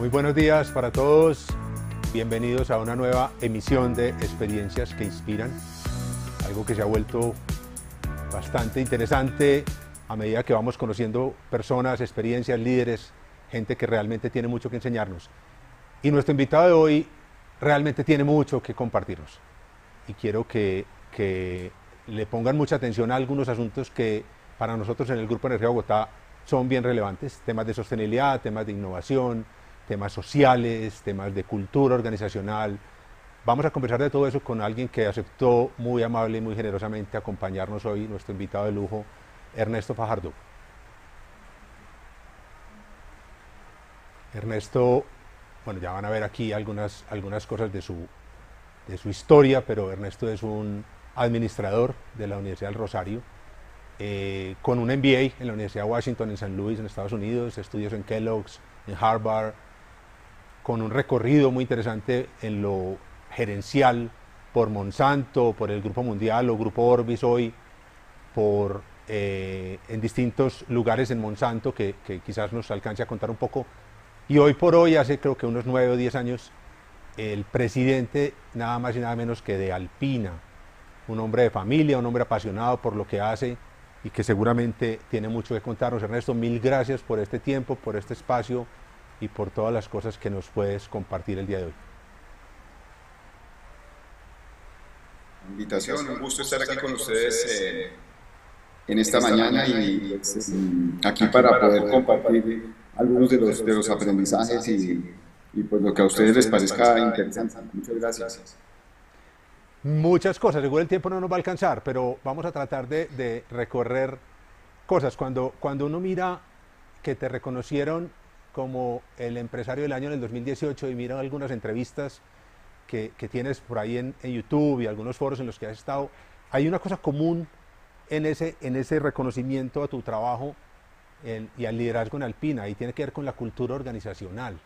Muy buenos días para todos. Bienvenidos a una nueva emisión de Experiencias que Inspiran. Algo que se ha vuelto bastante interesante a medida que vamos conociendo personas, experiencias, líderes, gente que realmente tiene mucho que enseñarnos. Y nuestro invitado de hoy realmente tiene mucho que compartirnos. Y quiero que, le pongan mucha atención a algunos asuntos que para nosotros en el Grupo Energía Bogotá son bien relevantes. Temas de sostenibilidad, temas de innovación, temas sociales, temas de cultura organizacional. Vamos a conversar de todo eso con alguien que aceptó muy amable y muy generosamente acompañarnos hoy, nuestro invitado de lujo, Ernesto Fajardo. Ernesto, bueno, ya van a ver aquí algunas, algunas cosas de su, de su historia, pero Ernesto es un administrador de la Universidad del Rosario, eh, con un MBA en la Universidad de Washington, en San Luis, en Estados Unidos, estudios en Kellogg's, en Harvard, con un recorrido muy interesante en lo gerencial por Monsanto, por el Grupo Mundial o Grupo Orbis hoy, por, eh, en distintos lugares en Monsanto que, que, quizás nos alcance a contar un poco. Y hoy por hoy, hace creo que unos nueve o diez años, el presidente nada más y nada menos que de Alpina, un hombre de familia, un hombre apasionado por lo que hace y que seguramente tiene mucho que contarnos. Ernesto, mil gracias por este tiempo, por este espacio y por todas las cosas que nos puedes compartir el día de hoy. Invitación, un gusto estar aquí con ustedes eh, en esta mañana y pues, aquí para poder compartir algunos de los, de los aprendizajes y, pues lo que a ustedes les parezca interesante. Muchas gracias muchas cosas. Seguro el tiempo no nos va a alcanzar, pero vamos a tratar de, de recorrer cosas. Cuando, cuando uno mira que te reconocieron como el empresario del año en el 2018 y mira algunas entrevistas que, que tienes por ahí en, en, YouTube y algunos foros en los que has estado, hay una cosa común en ese, en ese reconocimiento a tu trabajo y al liderazgo en Alpina y tiene que ver con la cultura organizacional.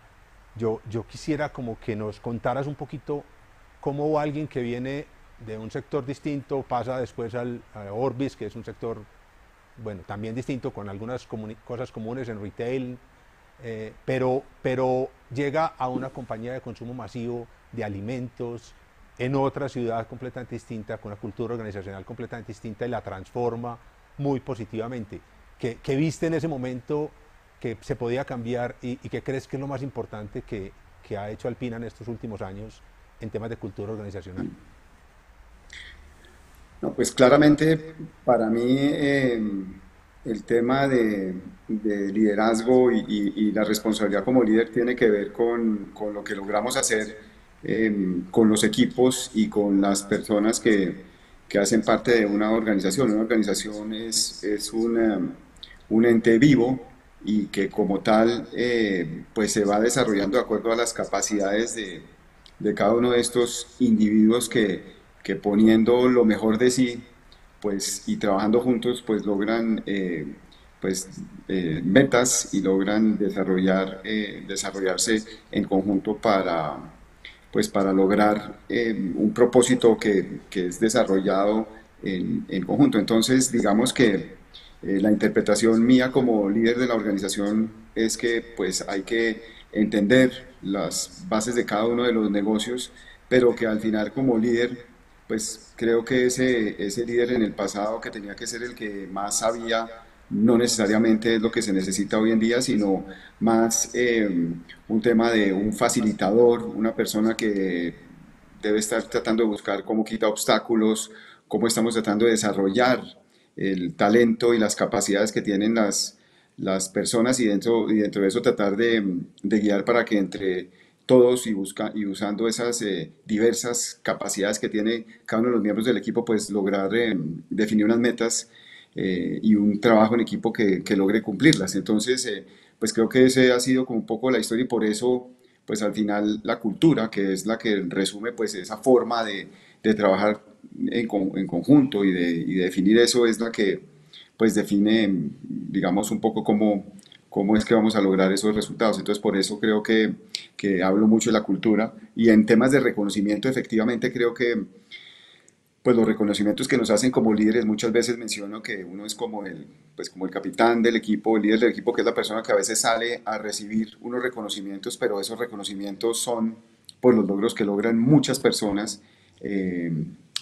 Yo, yo quisiera como que nos contaras un poquito cómo alguien que viene de un sector distinto pasa después al Orbis, que es un sector, bueno, también distinto, con algunas cosas comunes en retail, eh, pero, pero llega a una compañía de consumo masivo de alimentos en otra ciudad completamente distinta, con una cultura organizacional completamente distinta y la transforma muy positivamente. ¿Qué, qué viste en ese momento que se podía cambiar y, qué crees que es lo más importante que, que ha hecho Alpina en estos últimos años en temas de cultura organizacional? No, pues claramente para mí eh, el tema de, liderazgo y, la responsabilidad como líder tiene que ver con, lo que logramos hacer em, con los equipos y con las personas que, hacen parte de una organización. Una organización es, un ente vivo y que como tal eh, pues se va desarrollando de acuerdo a las capacidades de, cada uno de estos individuos que, que poniendo lo mejor de sí pues, y trabajando juntos, pues logran eh, pues, eh, metas y logran desarrollar, eh, desarrollarse en conjunto para, pues, para lograr un propósito que, es desarrollado en, conjunto. Entonces, digamos que la interpretación mía como líder de la organización es que pues, hay que entender las bases de cada uno de los negocios, pero que al final como líder pues creo que ese, ese líder en el pasado que tenía que ser el que más sabía, no necesariamente es lo que se necesita hoy en día, sino más em, un tema de un facilitador, una persona que debe estar tratando de buscar cómo quita obstáculos, cómo estamos tratando de desarrollar el talento y las capacidades que tienen las, personas y dentro, y dentro de eso tratar de guiar para que entre todos y, busca, usando esas eh, diversas capacidades que tiene cada uno de los miembros del equipo, pues lograr eh, definir unas metas eh, y un trabajo en equipo que, logre cumplirlas. Entonces, pues creo que ese ha sido como un poco la historia y por eso, pues al final la cultura, que es la que resume pues esa forma de, trabajar en, conjunto y de, definir eso, es la que pues define, digamos, un poco como cómo es que vamos a lograr esos resultados. Entonces, por eso creo que, hablo mucho de la cultura y en temas de reconocimiento, efectivamente, creo que pues los reconocimientos que nos hacen como líderes, muchas veces menciono que uno es como el, pues como el capitán del equipo, el líder del equipo, que es la persona que a veces sale a recibir unos reconocimientos, pero esos reconocimientos son por los logros que logran muchas personas eh,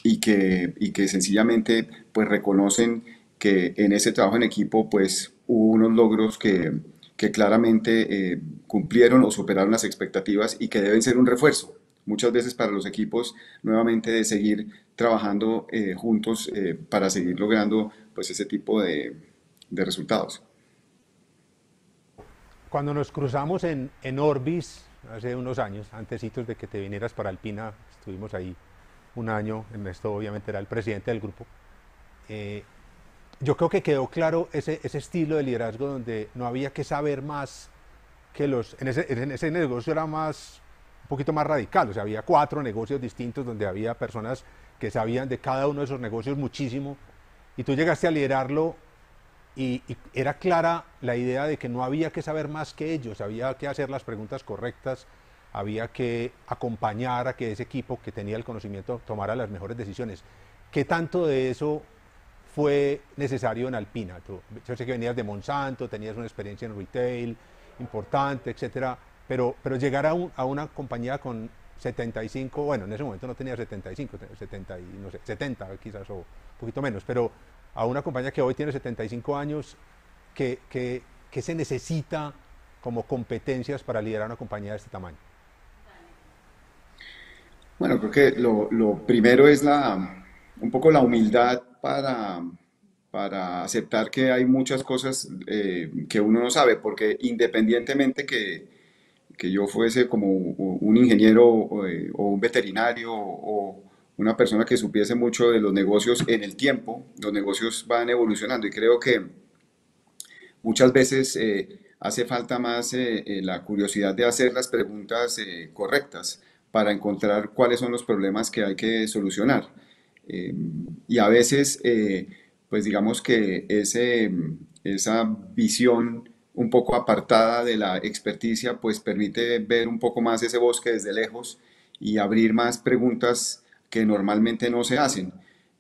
y, que, y que sencillamente pues reconocen que en ese trabajo en equipo pues hubo unos logros que, que claramente eh, cumplieron o superaron las expectativas y que deben ser un refuerzo muchas veces para los equipos nuevamente de seguir trabajando eh, juntos eh, para seguir logrando pues ese tipo de, de resultados. Cuando nos cruzamos en, en, Orbis hace unos años, antesitos de que te vinieras para Alpina, estuvimos ahí un año, Ernesto obviamente era el presidente del grupo, eh, yo creo que quedó claro ese, ese, estilo de liderazgo donde no había que saber más que los... En ese, en ese negocio era más un poquito más radical, o sea, había cuatro negocios distintos donde había personas que sabían de cada uno de esos negocios muchísimo, y tú llegaste a liderarlo y, y, era clara la idea de que no había que saber más que ellos, había que hacer las preguntas correctas, había que acompañar a que ese equipo que tenía el conocimiento tomara las mejores decisiones. ¿Qué tanto de eso fue necesario en Alpina? yo sé que venías de Monsanto, tenías una experiencia en retail importante, etcétera, pero, pero llegar a, una compañía con 75, bueno, en ese momento no tenía 75, 70, no sé, 70 quizás o un poquito menos, pero a una compañía que hoy tiene 75 años, que, que, que se necesita como competencias para liderar una compañía de este tamaño? Bueno, creo que lo, lo primero es la, un poco la humildad para, aceptar que hay muchas cosas eh, que uno no sabe, porque independientemente que, yo fuese como un ingeniero eh, o, un veterinario o una persona que supiese mucho de los negocios en el tiempo, los negocios van evolucionando y creo que muchas veces eh, hace falta más la curiosidad de hacer las preguntas correctas para encontrar cuáles son los problemas que hay que solucionar y a veces, eh, pues digamos que ese, esa visión un poco apartada de la experticia, pues permite ver un poco más ese bosque desde lejos y abrir más preguntas que normalmente no se hacen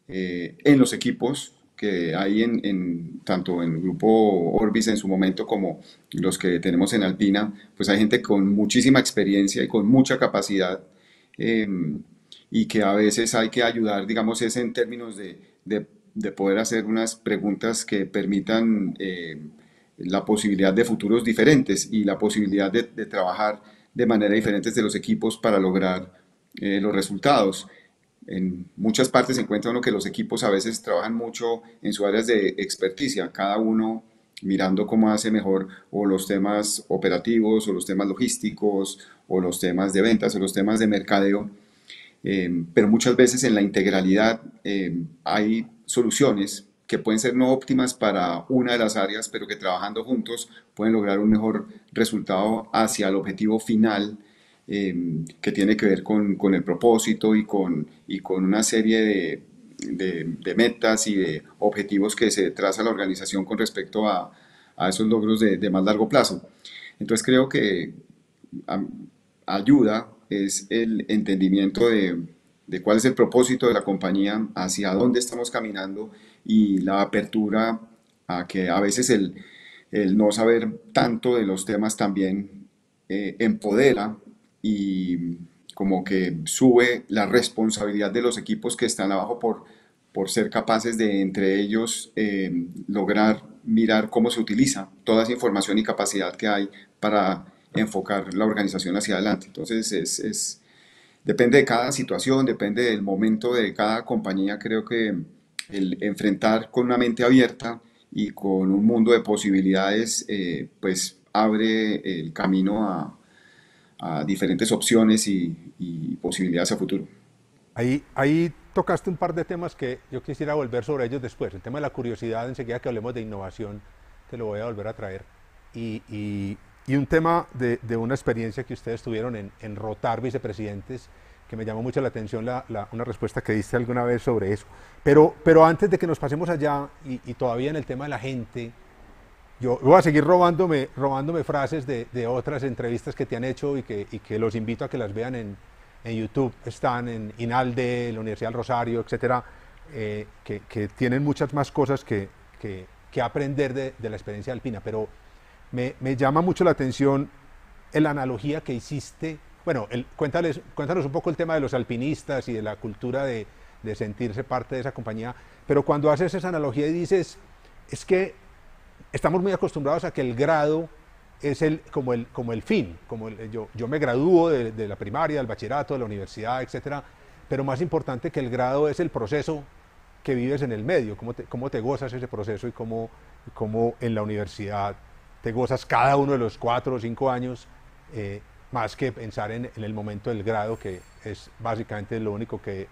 eh, en los equipos que hay en, tanto en el grupo Orbis en su momento como los que tenemos en Alpina, pues hay gente con muchísima experiencia y con mucha capacidad eh, y que a veces hay que ayudar, digamos, es en términos de, poder hacer unas preguntas que permitan eh, la posibilidad de futuros diferentes y la posibilidad de, trabajar de manera diferente de los equipos para lograr eh, los resultados. En muchas partes se encuentra uno que los equipos a veces trabajan mucho en sus áreas de experticia, cada uno mirando cómo hace mejor o los temas operativos o los temas logísticos o los temas de ventas o los temas de mercadeo Em, pero muchas veces en la integralidad em, hay soluciones que pueden ser no óptimas para una de las áreas, pero que trabajando juntos pueden lograr un mejor resultado hacia el objetivo final em, que tiene que ver con, con, el propósito y con, y con una serie de, de, de, metas y de objetivos que se traza la organización con respecto a, a esos logros de, de, más largo plazo. Entonces creo que ayuda es el entendimiento de, cuál es el propósito de la compañía, hacia dónde estamos caminando y la apertura a que a veces el, el no saber tanto de los temas también eh, empodera y como que sube la responsabilidad de los equipos que están abajo por, por ser capaces de entre ellos eh, lograr mirar cómo se utiliza toda esa información y capacidad que hay para enfocar la organización hacia adelante. Entonces, es, es, depende de cada situación, depende del momento de cada compañía, creo que el enfrentar con una mente abierta y con un mundo de posibilidades, eh, pues abre el camino a, diferentes opciones y, posibilidades a futuro. Ahí, ahí tocaste un par de temas que yo quisiera volver sobre ellos después. El tema de la curiosidad, enseguida que hablemos de innovación, te lo voy a volver a traer. y y un tema de, de una experiencia que ustedes tuvieron en, rotar vicepresidentes, que me llamó mucho la atención la, una respuesta que diste alguna vez sobre eso. Pero, pero antes de que nos pasemos allá, y, todavía en el tema de la gente, yo voy a seguir robándome, robándome frases de, de otras entrevistas que te han hecho y que, y que los invito a que las vean en, en YouTube, están en INALDE, la Universidad del Rosario, etcétera, eh, que, que, tienen muchas más cosas que, que, que aprender de, de, la experiencia alpina. Pero me, llama mucho la atención la analogía que hiciste. Bueno, cuéntanos un poco el tema de los alpinistas y de la cultura de, sentirse parte de esa compañía, pero cuando haces esa analogía y dices, es que estamos muy acostumbrados a que el grado es el, como, el, como el fin, como yo, me gradúo de, la primaria, del bachillerato, de la universidad, etcétera, pero más importante que el grado es el proceso que vives en el medio, cómo te, cómo gozas ese proceso y cómo, cómo en la universidad te gozas cada uno de los cuatro o cinco años, eh, más que pensar en, el momento del grado, que es básicamente lo único que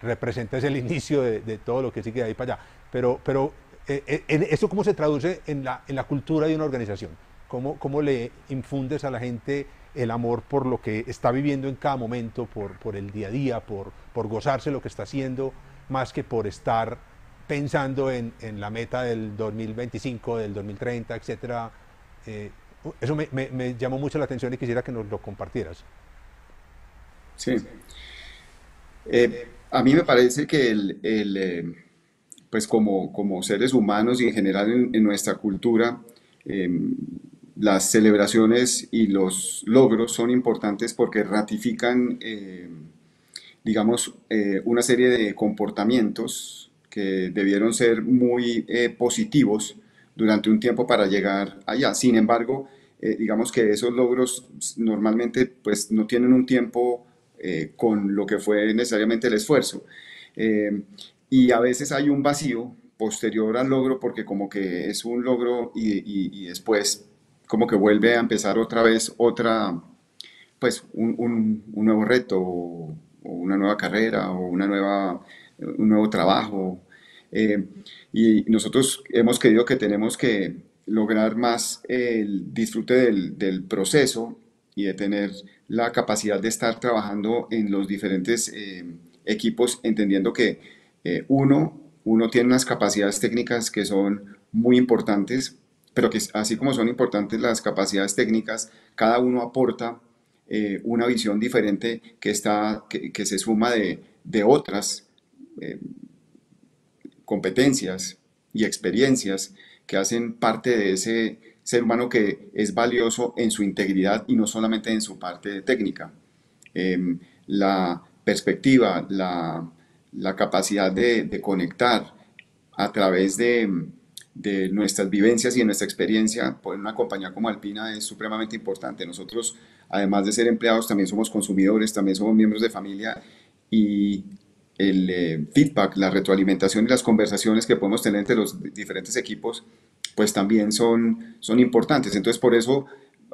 representa es el inicio de, todo lo que sigue de ahí para allá. Pero, pero eh, eh, ¿eso cómo se traduce en la, en la cultura de una organización? ¿Cómo, ¿Cómo, le infundes a la gente el amor por lo que está viviendo en cada momento, por, por el día a día, por, por gozarse lo que está haciendo, más que por estar pensando en, la meta del 2025, del 2030, etcétera. Eh, eso me, llamó mucho la atención y quisiera que nos lo compartieras. Sí. Eh, a mí me parece que eh, pues como, como, seres humanos y en general en, en nuestra cultura, las celebraciones y los logros son importantes porque ratifican, digamos, una serie de comportamientos que debieron ser muy eh, positivos durante un tiempo para llegar allá. Sin embargo, eh, digamos que esos logros normalmente pues, no tienen un tiempo eh, con lo que fue necesariamente el esfuerzo. y a veces hay un vacío posterior al logro porque como que es un logro y, después como que vuelve a empezar otra vez otra, pues un, nuevo reto o, una nueva carrera o una nueva un nuevo trabajo eh, y nosotros hemos querido que tenemos que lograr más el disfrute del, del, proceso y de tener la capacidad de estar trabajando en los diferentes eh, equipos, entendiendo que eh, uno, uno tiene unas capacidades técnicas que son muy importantes, pero que así como son importantes las capacidades técnicas, cada uno aporta una visión diferente que, está, que, se suma de, de otras competencias y experiencias que hacen parte de ese ser humano que es valioso en su integridad y no solamente en su parte técnica. Em, la perspectiva, la, capacidad de, conectar a través de, de, nuestras vivencias y de nuestra experiencia por una compañía como Alpina es supremamente importante. Nosotros, además de ser empleados, también somos consumidores, también somos miembros de familia y el eh, feedback, la retroalimentación y las conversaciones que podemos tener entre los diferentes equipos, pues también son, son importantes. Entonces, por eso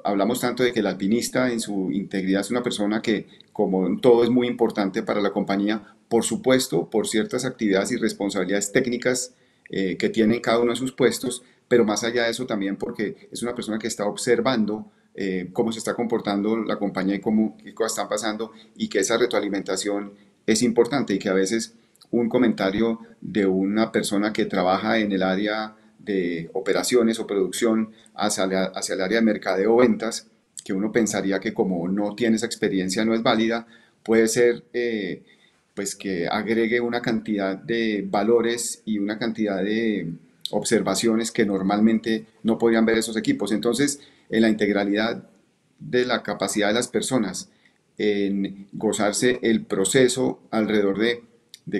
hablamos tanto de que el alpinista en su integridad es una persona que, como todo, es muy importante para la compañía, por supuesto, por ciertas actividades y responsabilidades técnicas eh, que tienen cada uno de sus puestos, pero más allá de eso también porque es una persona que está observando eh, cómo se está comportando la compañía y cómo, qué cosas están pasando y que esa retroalimentación es importante y que a veces un comentario de una persona que trabaja en el área de operaciones o producción hacia, el área de mercadeo o ventas, que uno pensaría que como no tiene esa experiencia no es válida, puede ser eh, pues que agregue una cantidad de valores y una cantidad de observaciones que normalmente no podrían ver esos equipos. Entonces, en la integralidad de la capacidad de las personas en gozarse el proceso alrededor de,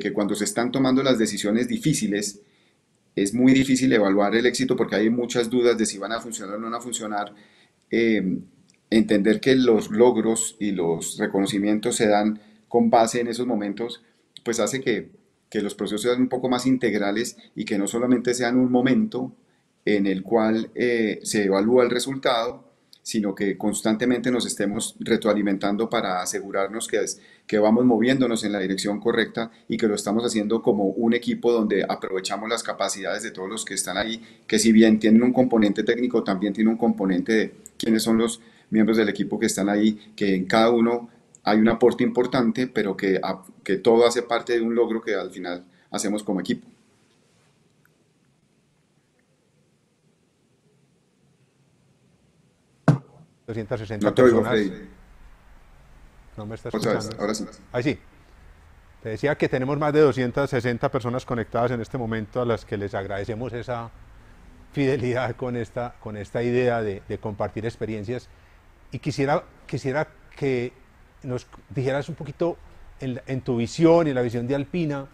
que cuando se están tomando las decisiones difíciles, es muy difícil evaluar el éxito porque hay muchas dudas de si van a funcionar o no van a funcionar. Em, entender que los logros y los reconocimientos se dan con base en esos momentos, pues hace que, los procesos sean un poco más integrales y que no solamente sean un momento en el cual eh, se evalúa el resultado, sino que constantemente nos estemos retroalimentando para asegurarnos que, que vamos moviéndonos en la dirección correcta y que lo estamos haciendo como un equipo donde aprovechamos las capacidades de todos los que están ahí, que si bien tienen un componente técnico, también tiene un componente de quiénes son los miembros del equipo que están ahí, que en cada uno hay un aporte importante, pero que, que todo hace parte de un logro que al final hacemos como equipo. 260 no te personas. No me estás escuchando. ahora sí. Te decía que tenemos más de 260 personas conectadas en este momento a las que les agradecemos esa fidelidad con esta, con esta idea de, compartir experiencias. Y quisiera, quisiera que nos dijeras un poquito en, en, tu visión y la visión de Alpina,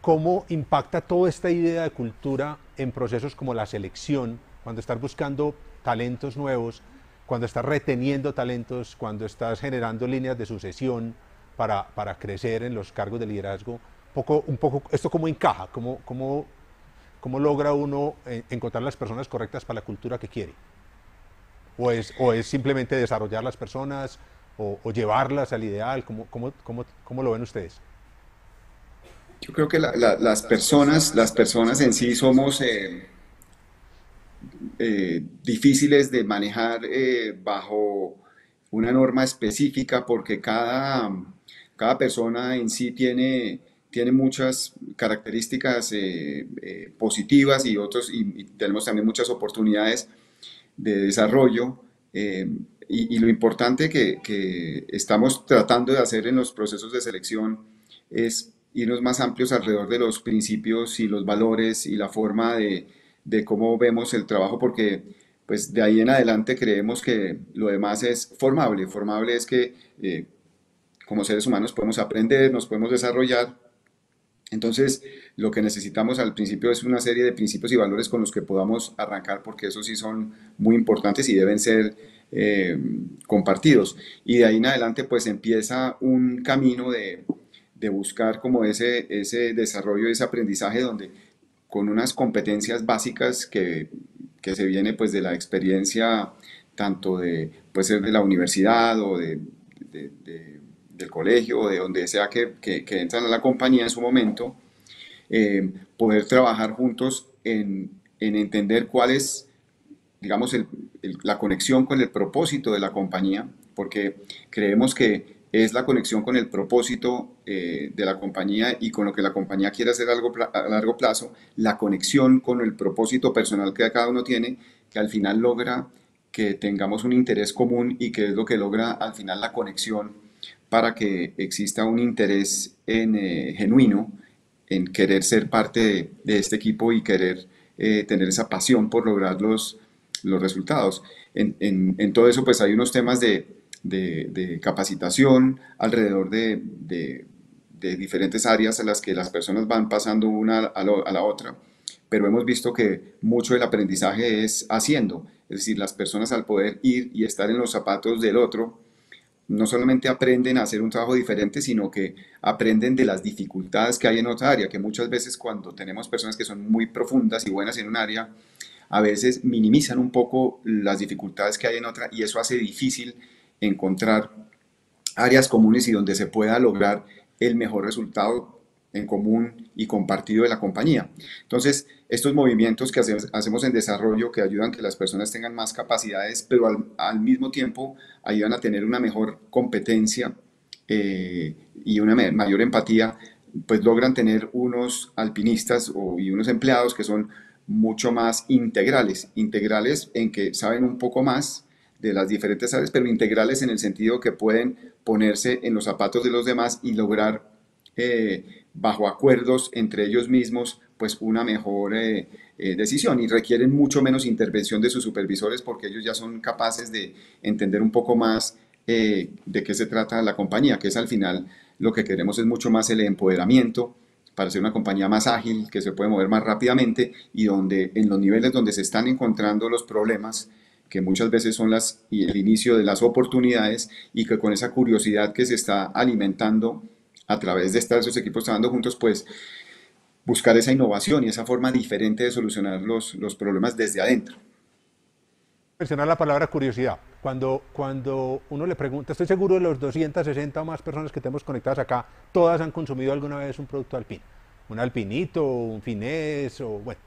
cómo impacta toda esta idea de cultura en procesos como la selección, cuando estás buscando talentos nuevos, cuando estás reteniendo talentos, cuando estás generando líneas de sucesión para, para crecer en los cargos de liderazgo, poco, un poco, ¿esto cómo encaja? ¿Cómo, cómo, cómo logra uno eh, encontrar las personas correctas para la cultura que quiere? ¿O es, o es simplemente desarrollar las personas o, llevarlas al ideal? ¿Cómo, cómo, cómo, lo ven ustedes? Yo creo que las personas, las personas en sí somos... Eh, eh, difíciles de manejar eh, bajo una norma específica porque cada, cada persona en sí tiene, tiene muchas características eh, positivas y otros y, tenemos también muchas oportunidades de desarrollo y, y, lo importante que, que, estamos tratando de hacer en los procesos de selección es irnos más amplios alrededor de los principios y los valores y la forma de, de cómo vemos el trabajo, porque pues de ahí en adelante creemos que lo demás es formable. Formable es que eh, como seres humanos podemos aprender, nos podemos desarrollar. Entonces, lo que necesitamos al principio es una serie de principios y valores con los que podamos arrancar, porque esos sí son muy importantes y deben ser eh, compartidos. Y de ahí en adelante, pues empieza un camino de, de buscar como ese, ese desarrollo, ese aprendizaje donde con unas competencias básicas que, se viene pues de la experiencia tanto de, pues, de la universidad o de, del colegio de donde sea que, que, entran a la compañía en su momento, eh, poder trabajar juntos en, entender cuál es, digamos, la conexión con el propósito de la compañía, porque creemos que es la conexión con el propósito eh, de la compañía y con lo que la compañía quiere hacer a largo, plazo, la conexión con el propósito personal que cada uno tiene, que al final logra que tengamos un interés común y que es lo que logra al final la conexión para que exista un interés eh, genuino en querer ser parte de, este equipo y querer eh, tener esa pasión por lograr los, resultados. en todo eso pues hay unos temas de de, capacitación alrededor de, diferentes áreas a las que las personas van pasando una a, a la otra. Pero hemos visto que mucho del aprendizaje es haciendo, es decir, las personas al poder ir y estar en los zapatos del otro, no solamente aprenden a hacer un trabajo diferente, sino que aprenden de las dificultades que hay en otra área, que muchas veces cuando tenemos personas que son muy profundas y buenas en un área, a veces minimizan un poco las dificultades que hay en otra y eso hace difícil encontrar áreas comunes y donde se pueda lograr el mejor resultado en común y compartido de la compañía. Entonces, estos movimientos que hacemos en desarrollo que ayudan que las personas tengan más capacidades, pero al, mismo tiempo ayudan a tener una mejor competencia eh, y una mayor empatía, pues logran tener unos alpinistas y unos empleados que son mucho más integrales, integrales en que saben un poco más de las diferentes áreas, pero integrales en el sentido que pueden ponerse en los zapatos de los demás y lograr eh, bajo acuerdos entre ellos mismos pues una mejor eh, eh, decisión y requieren mucho menos intervención de sus supervisores porque ellos ya son capaces de entender un poco más de qué se trata la compañía, que es al final lo que queremos es mucho más el empoderamiento para ser una compañía más ágil, que se puede mover más rápidamente y donde en los niveles donde se están encontrando los problemas, que muchas veces son las, el inicio de las oportunidades y que con esa curiosidad que se está alimentando a través de estar esos equipos trabajando juntos, pues buscar esa innovación y esa forma diferente de solucionar los, los problemas desde adentro. Mencionar la palabra curiosidad. Cuando, cuando uno le pregunta, estoy seguro de los 260 o más personas que tenemos conectadas acá, todas han consumido alguna vez un producto alpino un alpinito, un finés, o bueno,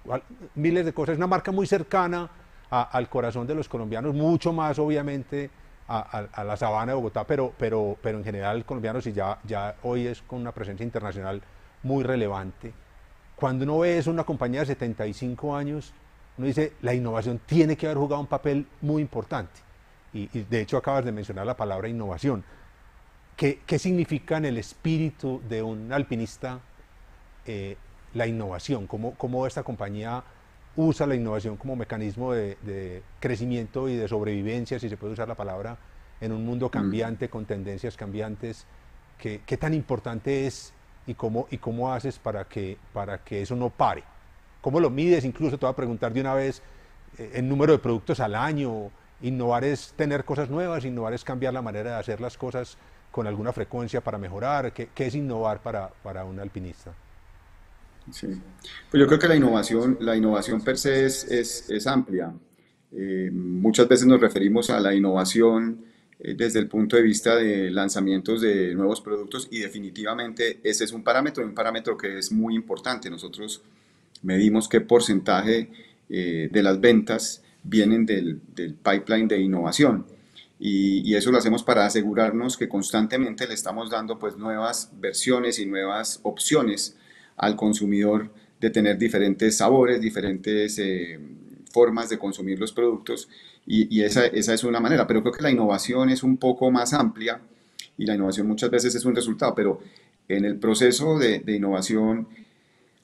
miles de cosas. Es una marca muy cercana al corazón de los colombianos, mucho más obviamente a, la sabana de Bogotá, pero, pero, pero en general colombianos y ya, ya hoy es con una presencia internacional muy relevante. Cuando uno ve eso, una compañía de 75 años, uno dice, la innovación tiene que haber jugado un papel muy importante. Y, de hecho acabas de mencionar la palabra innovación. ¿Qué, qué significa en el espíritu de un alpinista eh, la innovación? ¿Cómo, ¿Cómo esta compañía usa la innovación como mecanismo de, crecimiento y de sobrevivencia, si se puede usar la palabra, en un mundo mm. cambiante, con tendencias cambiantes. ¿Qué, tan importante es y cómo, y cómo haces para que, para que eso no pare? ¿Cómo lo mides? Incluso te voy a preguntar de una vez el eh, número de productos al año. Innovar es tener cosas nuevas, innovar es cambiar la manera de hacer las cosas con alguna frecuencia para mejorar. ¿Qué, qué es innovar para, para un alpinista? Pues yo creo que la innovación, la innovación per se es, es, amplia. Eh, muchas veces nos referimos a la innovación eh, desde el punto de vista de lanzamientos de nuevos productos y definitivamente ese es un parámetro, un parámetro que es muy importante. Nosotros medimos qué porcentaje eh, de las ventas vienen del, del pipeline de innovación y, y, eso lo hacemos para asegurarnos que constantemente le estamos dando pues nuevas versiones y nuevas opciones al consumidor de tener diferentes sabores, diferentes eh, formas de consumir los productos y, esa, es una manera, pero creo que la innovación es un poco más amplia y la innovación muchas veces es un resultado, pero en el proceso de, innovación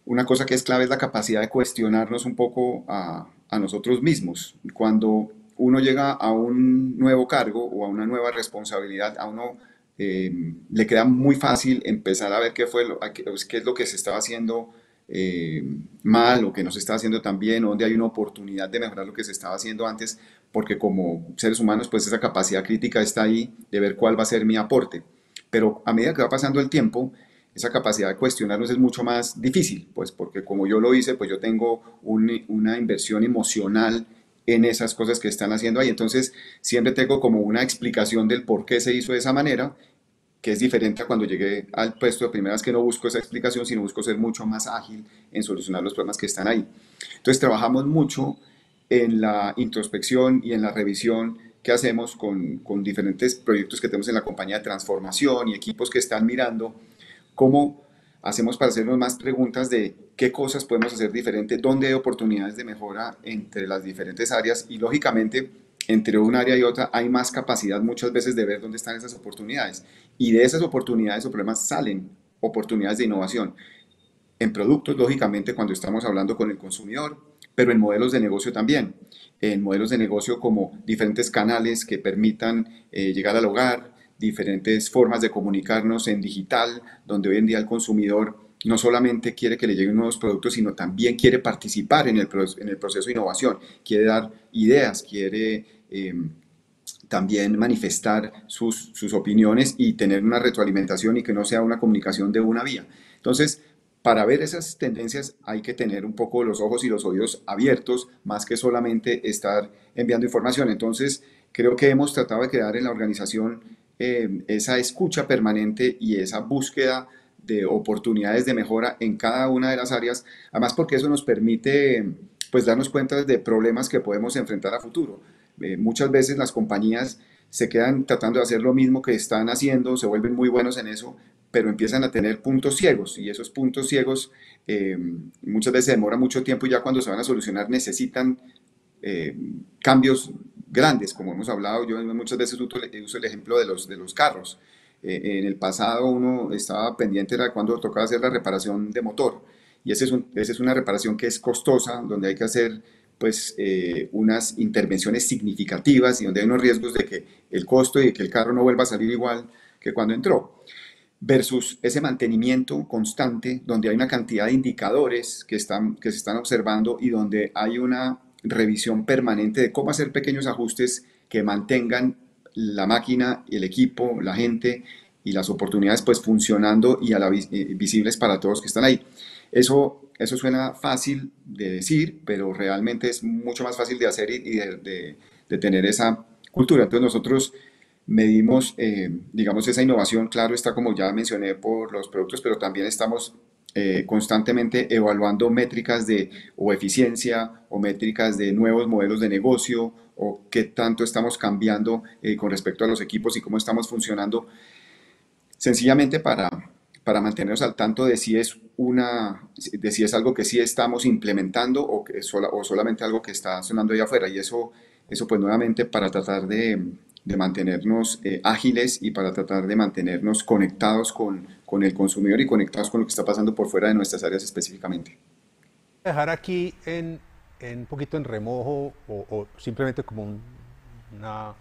una cosa que es clave es la capacidad de cuestionarnos un poco a, a nosotros mismos. Cuando uno llega a un nuevo cargo o a una nueva responsabilidad, a uno Em, le queda muy fácil empezar a ver qué, fue lo, pues, qué es lo que se estaba haciendo eh, mal o que no se está haciendo tan bien, donde hay una oportunidad de mejorar lo que se estaba haciendo antes, porque como seres humanos, pues esa capacidad crítica está ahí de ver cuál va a ser mi aporte. Pero a medida que va pasando el tiempo, esa capacidad de cuestionarnos es mucho más difícil, pues porque como yo lo hice, pues yo tengo una inversión emocional en esas cosas que están haciendo ahí. Entonces, siempre tengo como una explicación del por qué se hizo de esa manera, que es diferente a cuando llegué al puesto de vez que no busco esa explicación, sino busco ser mucho más ágil en solucionar los problemas que están ahí. Entonces, trabajamos mucho en la introspección y en la revisión que hacemos con, con diferentes proyectos que tenemos en la compañía de transformación y equipos que están mirando cómo hacemos para hacernos más preguntas de qué cosas podemos hacer diferente, dónde hay oportunidades de mejora entre las diferentes áreas y lógicamente entre un área y otra hay más capacidad muchas veces de ver dónde están esas oportunidades y de esas oportunidades o problemas salen oportunidades de innovación en productos lógicamente cuando estamos hablando con el consumidor, pero en modelos de negocio también, en modelos de negocio como diferentes canales que permitan eh, llegar al hogar, diferentes formas de comunicarnos en digital, donde hoy en día el consumidor no solamente quiere que le lleguen nuevos productos, sino también quiere participar en el, en el proceso de innovación, quiere dar ideas, quiere em, también manifestar sus, sus opiniones y tener una retroalimentación y que no sea una comunicación de una vía. Entonces, para ver esas tendencias hay que tener un poco los ojos y los oídos abiertos, más que solamente estar enviando información. Entonces, creo que hemos tratado de crear en la organización Em, esa escucha permanente y esa búsqueda de oportunidades de mejora en cada una de las áreas, además porque eso nos permite pues darnos cuenta de problemas que podemos enfrentar a futuro. Eh, muchas veces las compañías se quedan tratando de hacer lo mismo que están haciendo, se vuelven muy buenos en eso, pero empiezan a tener puntos ciegos y esos puntos ciegos em, muchas veces demora mucho tiempo y ya cuando se van a solucionar necesitan eh, cambios grandes, como hemos hablado, yo muchas veces uso el ejemplo de los, de los carros. Eh, en el pasado uno estaba pendiente de cuando tocaba hacer la reparación de motor, y esa es, es una reparación que es costosa, donde hay que hacer pues eh, unas intervenciones significativas y donde hay unos riesgos de que el costo y que el carro no vuelva a salir igual que cuando entró, versus ese mantenimiento constante donde hay una cantidad de indicadores que, están, que se están observando y donde hay una revisión permanente de cómo hacer pequeños ajustes que mantengan la máquina, el equipo, la gente y las oportunidades pues funcionando y a la eh, visibles para todos que están ahí. Eso, eso suena fácil de decir, pero realmente es mucho más fácil de hacer y, de, tener esa cultura. Entonces nosotros medimos, eh, digamos, esa innovación, claro, está como ya mencioné por los productos, pero también estamos eh, constantemente evaluando métricas de o eficiencia o métricas de nuevos modelos de negocio o qué tanto estamos cambiando eh, con respecto a los equipos y cómo estamos funcionando, sencillamente para, para mantenernos al tanto de si es una de si es algo que sí estamos implementando o, que sola, o solamente algo que está sonando ahí afuera. Y eso, eso pues nuevamente para tratar de, de mantenernos eh, ágiles y para tratar de mantenernos conectados con, con el consumidor y conectados con lo que está pasando por fuera de nuestras áreas específicamente. Dejar aquí en, un poquito en remojo o, simplemente como un una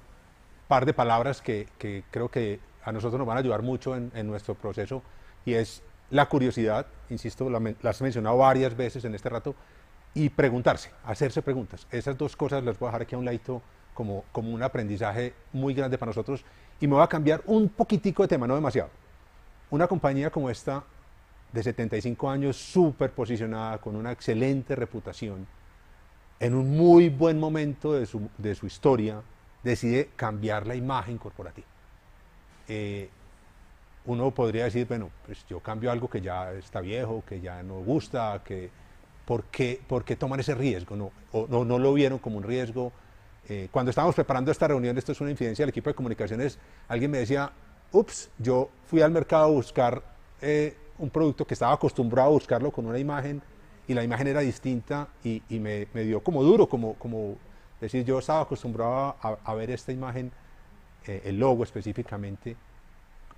par de palabras que, que, creo que a nosotros nos van a ayudar mucho en, nuestro proceso y es la curiosidad, insisto, las he mencionado varias veces en este rato, y preguntarse, hacerse preguntas. Esas dos cosas las voy a dejar aquí a un ladito como, como un aprendizaje muy grande para nosotros. Y me voy a cambiar un poquitico de tema, no demasiado. Una compañía como esta, de 75 años, súper posicionada, con una excelente reputación, en un muy buen momento de su, de su historia, decide cambiar la imagen corporativa. Eh, uno podría decir, bueno, pues yo cambio algo que ya está viejo, que ya no gusta, que ¿por qué, por qué toman ese riesgo? No, o, no, no lo vieron como un riesgo, eh, cuando estábamos preparando esta reunión, esto es una incidencia del equipo de comunicaciones, alguien me decía, ups, yo fui al mercado a buscar eh, un producto que estaba acostumbrado a buscarlo con una imagen y la imagen era distinta y, me, dio como duro, como, decir, yo estaba acostumbrado a, ver esta imagen, eh, el logo específicamente.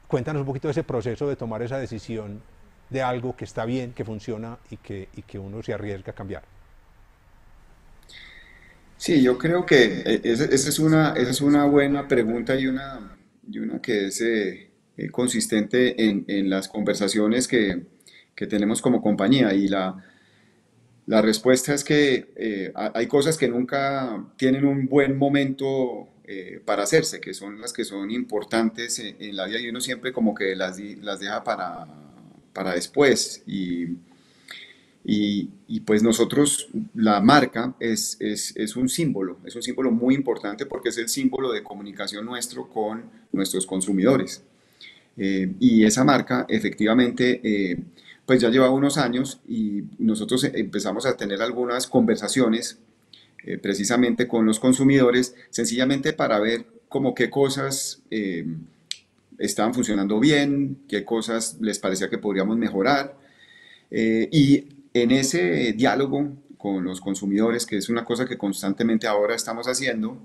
Cuéntanos un poquito de ese proceso de tomar esa decisión de algo que está bien, que funciona y que, y que uno se arriesga a cambiar. Sí, yo creo que eh, esa es una, es una buena pregunta y una, una que es eh, eh, consistente en, las conversaciones que, que tenemos como compañía. Y la, la respuesta es que hay cosas que nunca tienen un buen momento para hacerse, que son las que son importantes en, la vida y uno siempre como que las, las deja para, para después. Y, y, pues nosotros, la marca es, es, es, un símbolo, es un símbolo muy importante porque es el símbolo de comunicación nuestro con nuestros consumidores. Eh, y esa marca efectivamente, eh, pues ya lleva unos años y nosotros empezamos a tener algunas conversaciones eh, precisamente con los consumidores, sencillamente para ver como qué cosas eh, estaban funcionando bien, qué cosas les parecía que podríamos mejorar. y en ese diálogo con los consumidores, que es una cosa que constantemente ahora estamos haciendo,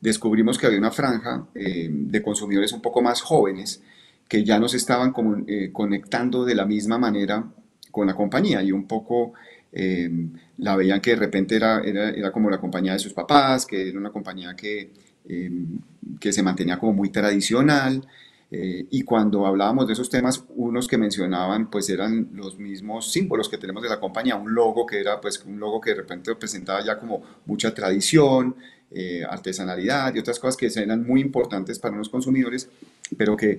descubrimos que había una franja eh, de consumidores un poco más jóvenes que ya nos estaban eh, conectando de la misma manera con la compañía y un poco eh, la veían que de repente era, como la compañía de sus papás, que era una compañía que, que se mantenía como muy tradicional eh, y cuando hablábamos de esos temas, unos que mencionaban pues eran los mismos símbolos que tenemos de la compañía, un logo que era pues un logo que de repente presentaba ya como mucha tradición, eh, artesanalidad y otras cosas que eran muy importantes para unos consumidores, pero que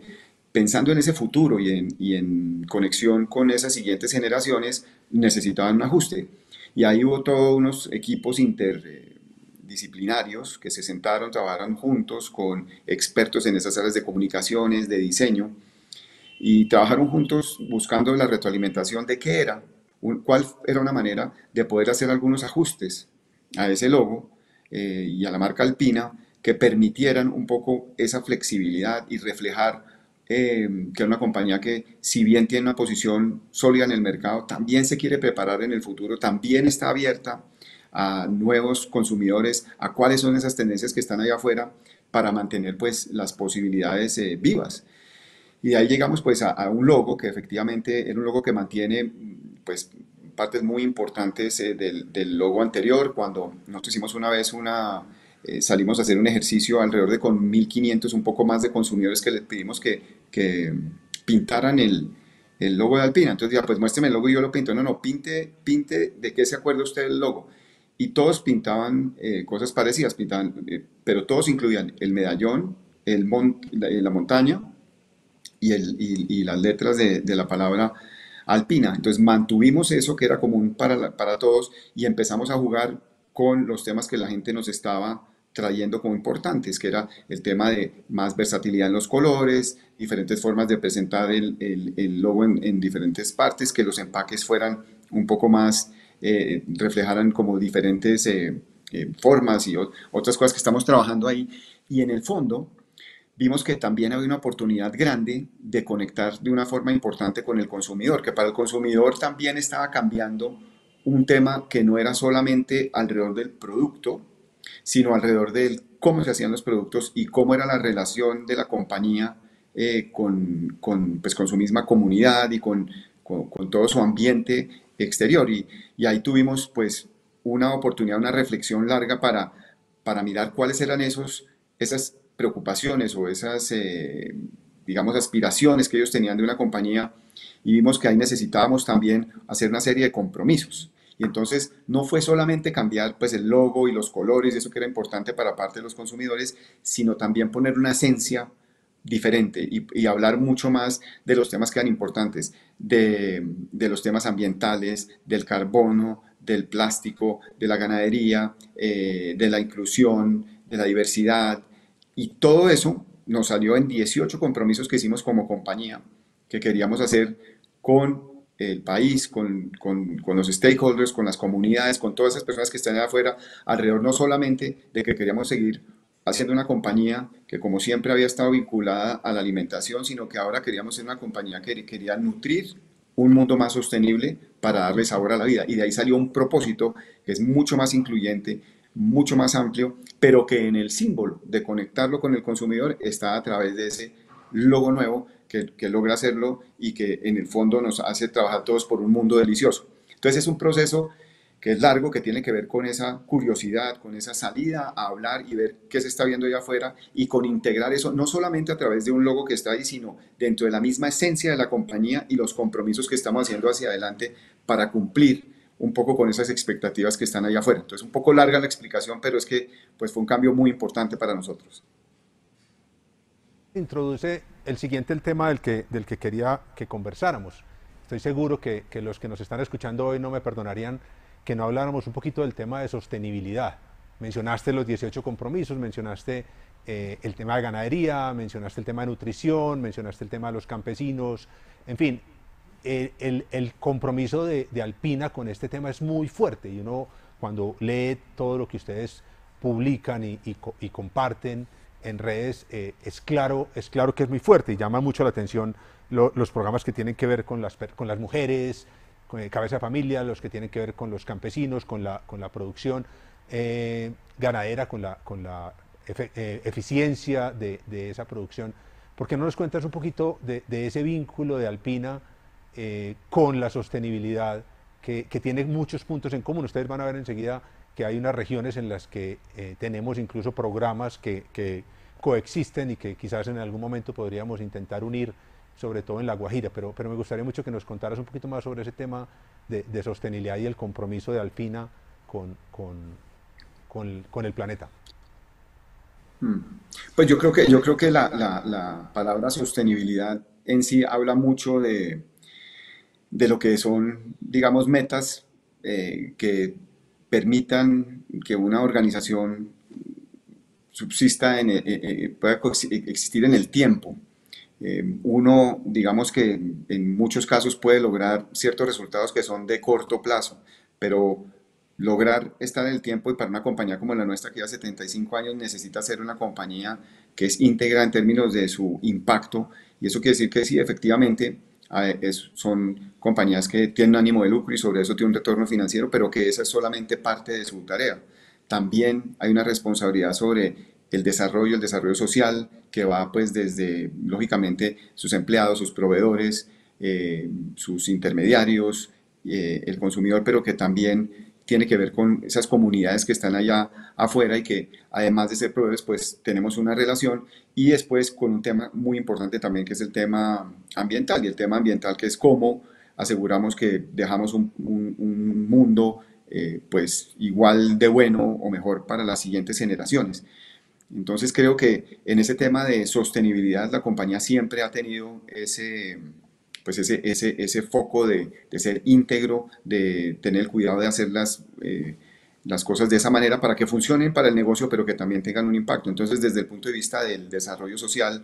pensando en ese futuro y en, y en conexión con esas siguientes generaciones necesitaban un ajuste. Y ahí hubo todos unos equipos inter eh, disciplinarios que se sentaron, trabajaron juntos con expertos en esas áreas de comunicaciones, de diseño, y trabajaron juntos buscando la retroalimentación de qué era, cuál era una manera de poder hacer algunos ajustes a ese logo eh, y a la marca alpina que permitieran un poco esa flexibilidad y reflejar eh, que es una compañía que si bien tiene una posición sólida en el mercado, también se quiere preparar en el futuro, también está abierta a nuevos consumidores, a cuáles son esas tendencias que están allá afuera para mantener pues las posibilidades eh, vivas. Y ahí llegamos pues a, un logo que efectivamente era un logo que mantiene pues partes muy importantes eh, del, logo anterior. Cuando nosotros hicimos una vez una, eh, salimos a hacer un ejercicio alrededor de con 1500, un poco más de consumidores que les pedimos que, pintaran el, logo de Alpina. Entonces, ya, pues muéstreme el logo y yo lo pinto. No, no, pinte, pinte de qué se acuerda usted el logo y todos pintaban eh, cosas parecidas, pintaban, eh, pero todos incluían el medallón, el eh, la, montaña y, el, las letras de, la palabra alpina. Entonces mantuvimos eso que era común para, todos y empezamos a jugar con los temas que la gente nos estaba trayendo como importantes, que era el tema de más versatilidad en los colores, diferentes formas de presentar el, el, logo en, diferentes partes, que los empaques fueran un poco más eh, reflejaran como diferentes eh, eh, formas y otras cosas que estamos trabajando ahí. Y en el fondo vimos que también había una oportunidad grande de conectar de una forma importante con el consumidor, que para el consumidor también estaba cambiando un tema que no era solamente alrededor del producto, sino alrededor de cómo se hacían los productos y cómo era la relación de la compañía con, pues, con, su misma comunidad y con, con todo su ambiente exterior. Y, ahí tuvimos pues una oportunidad, una reflexión larga para, para mirar cuáles eran esos, esas preocupaciones o esas, eh, digamos, aspiraciones que ellos tenían de una compañía y vimos que ahí necesitábamos también hacer una serie de compromisos. Y entonces no fue solamente cambiar pues el logo y los colores, eso que era importante para parte de los consumidores, sino también poner una esencia diferente y, hablar mucho más de los temas que eran importantes, de, los temas ambientales, del carbono, del plástico, de la ganadería, eh, de la inclusión, de la diversidad. Y todo eso nos salió en 18 compromisos que hicimos como compañía, que queríamos hacer con el país, con, con, con, los stakeholders, con las comunidades, con todas esas personas que están afuera, alrededor no solamente de que queríamos seguir haciendo una compañía que como siempre había estado vinculada a la alimentación, sino que ahora queríamos ser una compañía que quería nutrir un mundo más sostenible para darle sabor a la vida. Y de ahí salió un propósito que es mucho más incluyente, mucho más amplio, pero que en el símbolo de conectarlo con el consumidor está a través de ese logo nuevo que, logra hacerlo y que en el fondo nos hace trabajar todos por un mundo delicioso. Entonces es un proceso que es largo, que tiene que ver con esa curiosidad, con esa salida a hablar y ver qué se está viendo allá afuera y con integrar eso, no solamente a través de un logo que está ahí, sino dentro de la misma esencia de la compañía y los compromisos que estamos haciendo hacia adelante para cumplir un poco con esas expectativas que están allá afuera. Entonces, un poco larga la explicación, pero es que pues, fue un cambio muy importante para nosotros. Introduce el siguiente el tema del que, del que quería que conversáramos. Estoy seguro que, que los que nos están escuchando hoy no me perdonarían que no habláramos un poquito del tema de sostenibilidad. Mencionaste los 18 compromisos, mencionaste eh, el tema de ganadería, mencionaste el tema de nutrición, mencionaste el tema de los campesinos, en fin, el, compromiso de, Alpina con este tema es muy fuerte y uno cuando lee todo lo que ustedes publican y, comparten en redes, eh, es, claro, es claro que es muy fuerte y llama mucho la atención los programas que tienen que ver con las mujeres, eh, cabeza de familia, los que tienen que ver con los campesinos, con la, con la producción eh, ganadera, con la, con la eh, eficiencia de, de, esa producción. ¿Por qué no nos cuentas un poquito de, de ese vínculo de Alpina con la sostenibilidad, que, que, tiene muchos puntos en común? Ustedes van a ver enseguida que hay unas regiones en las que tenemos incluso programas que, que coexisten y que quizás en algún momento podríamos intentar unir sobre todo en La Guajira, pero, pero me gustaría mucho que nos contaras un poquito más sobre ese tema de, sostenibilidad y el compromiso de Alpina con, el planeta. Hmm. Pues yo creo que, yo creo que la, palabra sostenibilidad en sí habla mucho de, lo que son, digamos, metas eh, que permitan que una organización subsista, en, eh, eh, pueda existir en el tiempo. Em, uno, digamos que en muchos casos puede lograr ciertos resultados que son de corto plazo, pero lograr estar en el tiempo y para una compañía como la nuestra que ya 75 años necesita ser una compañía que es íntegra en términos de su impacto y eso quiere decir que sí, efectivamente son compañías que tienen ánimo de lucro y sobre eso tiene un retorno financiero, pero que esa es solamente parte de su tarea. También hay una responsabilidad sobre el desarrollo, el desarrollo social, que va pues desde, lógicamente, sus empleados, sus proveedores, eh, sus intermediarios, eh, el consumidor, pero que también tiene que ver con esas comunidades que están allá afuera y que además de ser proveedores, pues tenemos una relación y después con un tema muy importante también que es el tema ambiental y el tema ambiental que es cómo aseguramos que dejamos un, mundo eh, pues igual de bueno o mejor para las siguientes generaciones. Entonces creo que en ese tema de sostenibilidad la compañía siempre ha tenido ese, pues ese, foco de, ser íntegro, de tener el cuidado de hacer las, eh, las cosas de esa manera para que funcionen para el negocio, pero que también tengan un impacto. Entonces, desde el punto de vista del desarrollo social,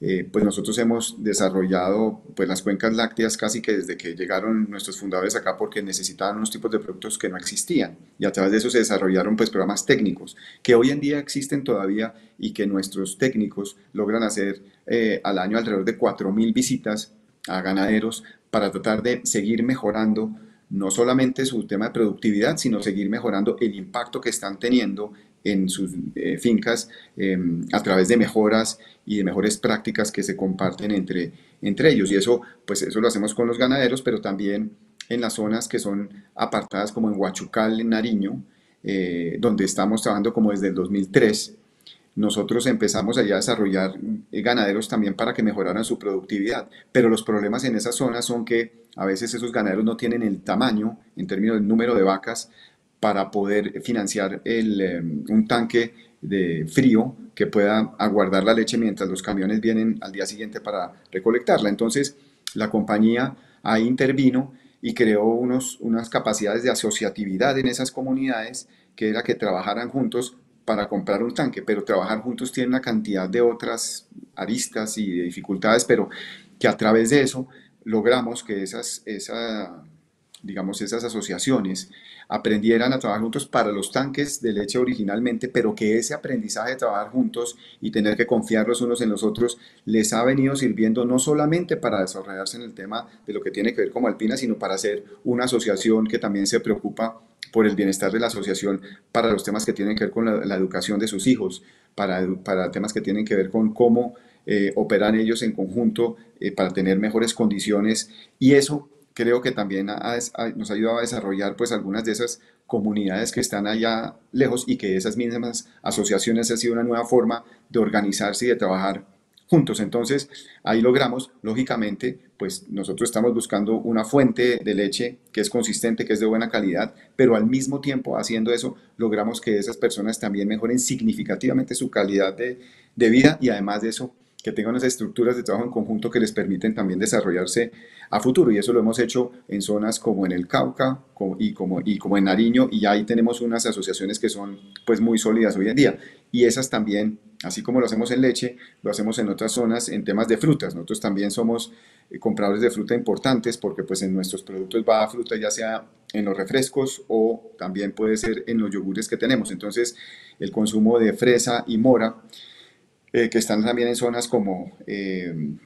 eh, pues nosotros hemos desarrollado pues las cuencas lácteas casi que desde que llegaron nuestros fundadores acá porque necesitaban unos tipos de productos que no existían y a través de eso se desarrollaron pues programas técnicos que hoy en día existen todavía y que nuestros técnicos logran hacer eh, al año alrededor de 4.000 visitas a ganaderos para tratar de seguir mejorando no solamente su tema de productividad, sino seguir mejorando el impacto que están teniendo en sus eh, fincas em, a través de mejoras y de mejores prácticas que se comparten entre, entre ellos. Y eso, pues eso lo hacemos con los ganaderos, pero también en las zonas que son apartadas, como en Huachucal, en Nariño, eh, donde estamos trabajando como desde el 2003. Nosotros empezamos allá a desarrollar eh, ganaderos también para que mejoraran su productividad, pero los problemas en esas zonas son que a veces esos ganaderos no tienen el tamaño en términos del número de vacas para poder financiar em, un tanque de frío que pueda aguardar la leche mientras los camiones vienen al día siguiente para recolectarla. Entonces, la compañía ahí intervino y creó unos, unas capacidades de asociatividad en esas comunidades, que era que trabajaran juntos para comprar un tanque, pero trabajar juntos tiene una cantidad de otras aristas y dificultades, pero que a través de eso logramos que esas, digamos, esas asociaciones aprendieran a trabajar juntos para los tanques de leche originalmente, pero que ese aprendizaje de trabajar juntos y tener que confiar los unos en los otros les ha venido sirviendo no solamente para desarrollarse en el tema de lo que tiene que ver con Alpina, sino para ser una asociación que también se preocupa por el bienestar de la asociación para los temas que tienen que ver con la, educación de sus hijos, para, para temas que tienen que ver con cómo eh, operan ellos en conjunto eh, para tener mejores condiciones y eso creo que también nos ha ayudado a desarrollar pues algunas de esas comunidades que están allá lejos y que esas mismas asociaciones ha sido una nueva forma de organizarse y de trabajar juntos. Entonces, ahí logramos, lógicamente, pues nosotros estamos buscando una fuente de leche que es consistente, que es de buena calidad, pero al mismo tiempo haciendo eso, logramos que esas personas también mejoren significativamente su calidad de, de vida y además de eso, que tengan unas estructuras de trabajo en conjunto que les permiten también desarrollarse a futuro y eso lo hemos hecho en zonas como en el Cauca y como, y como en Nariño y ahí tenemos unas asociaciones que son pues muy sólidas hoy en día y esas también, así como lo hacemos en leche, lo hacemos en otras zonas en temas de frutas. Nosotros también somos eh, compradores de fruta importantes porque pues en nuestros productos va a fruta ya sea en los refrescos o también puede ser en los yogures que tenemos. Entonces el consumo de fresa y mora eh, que están también en zonas como... Eh,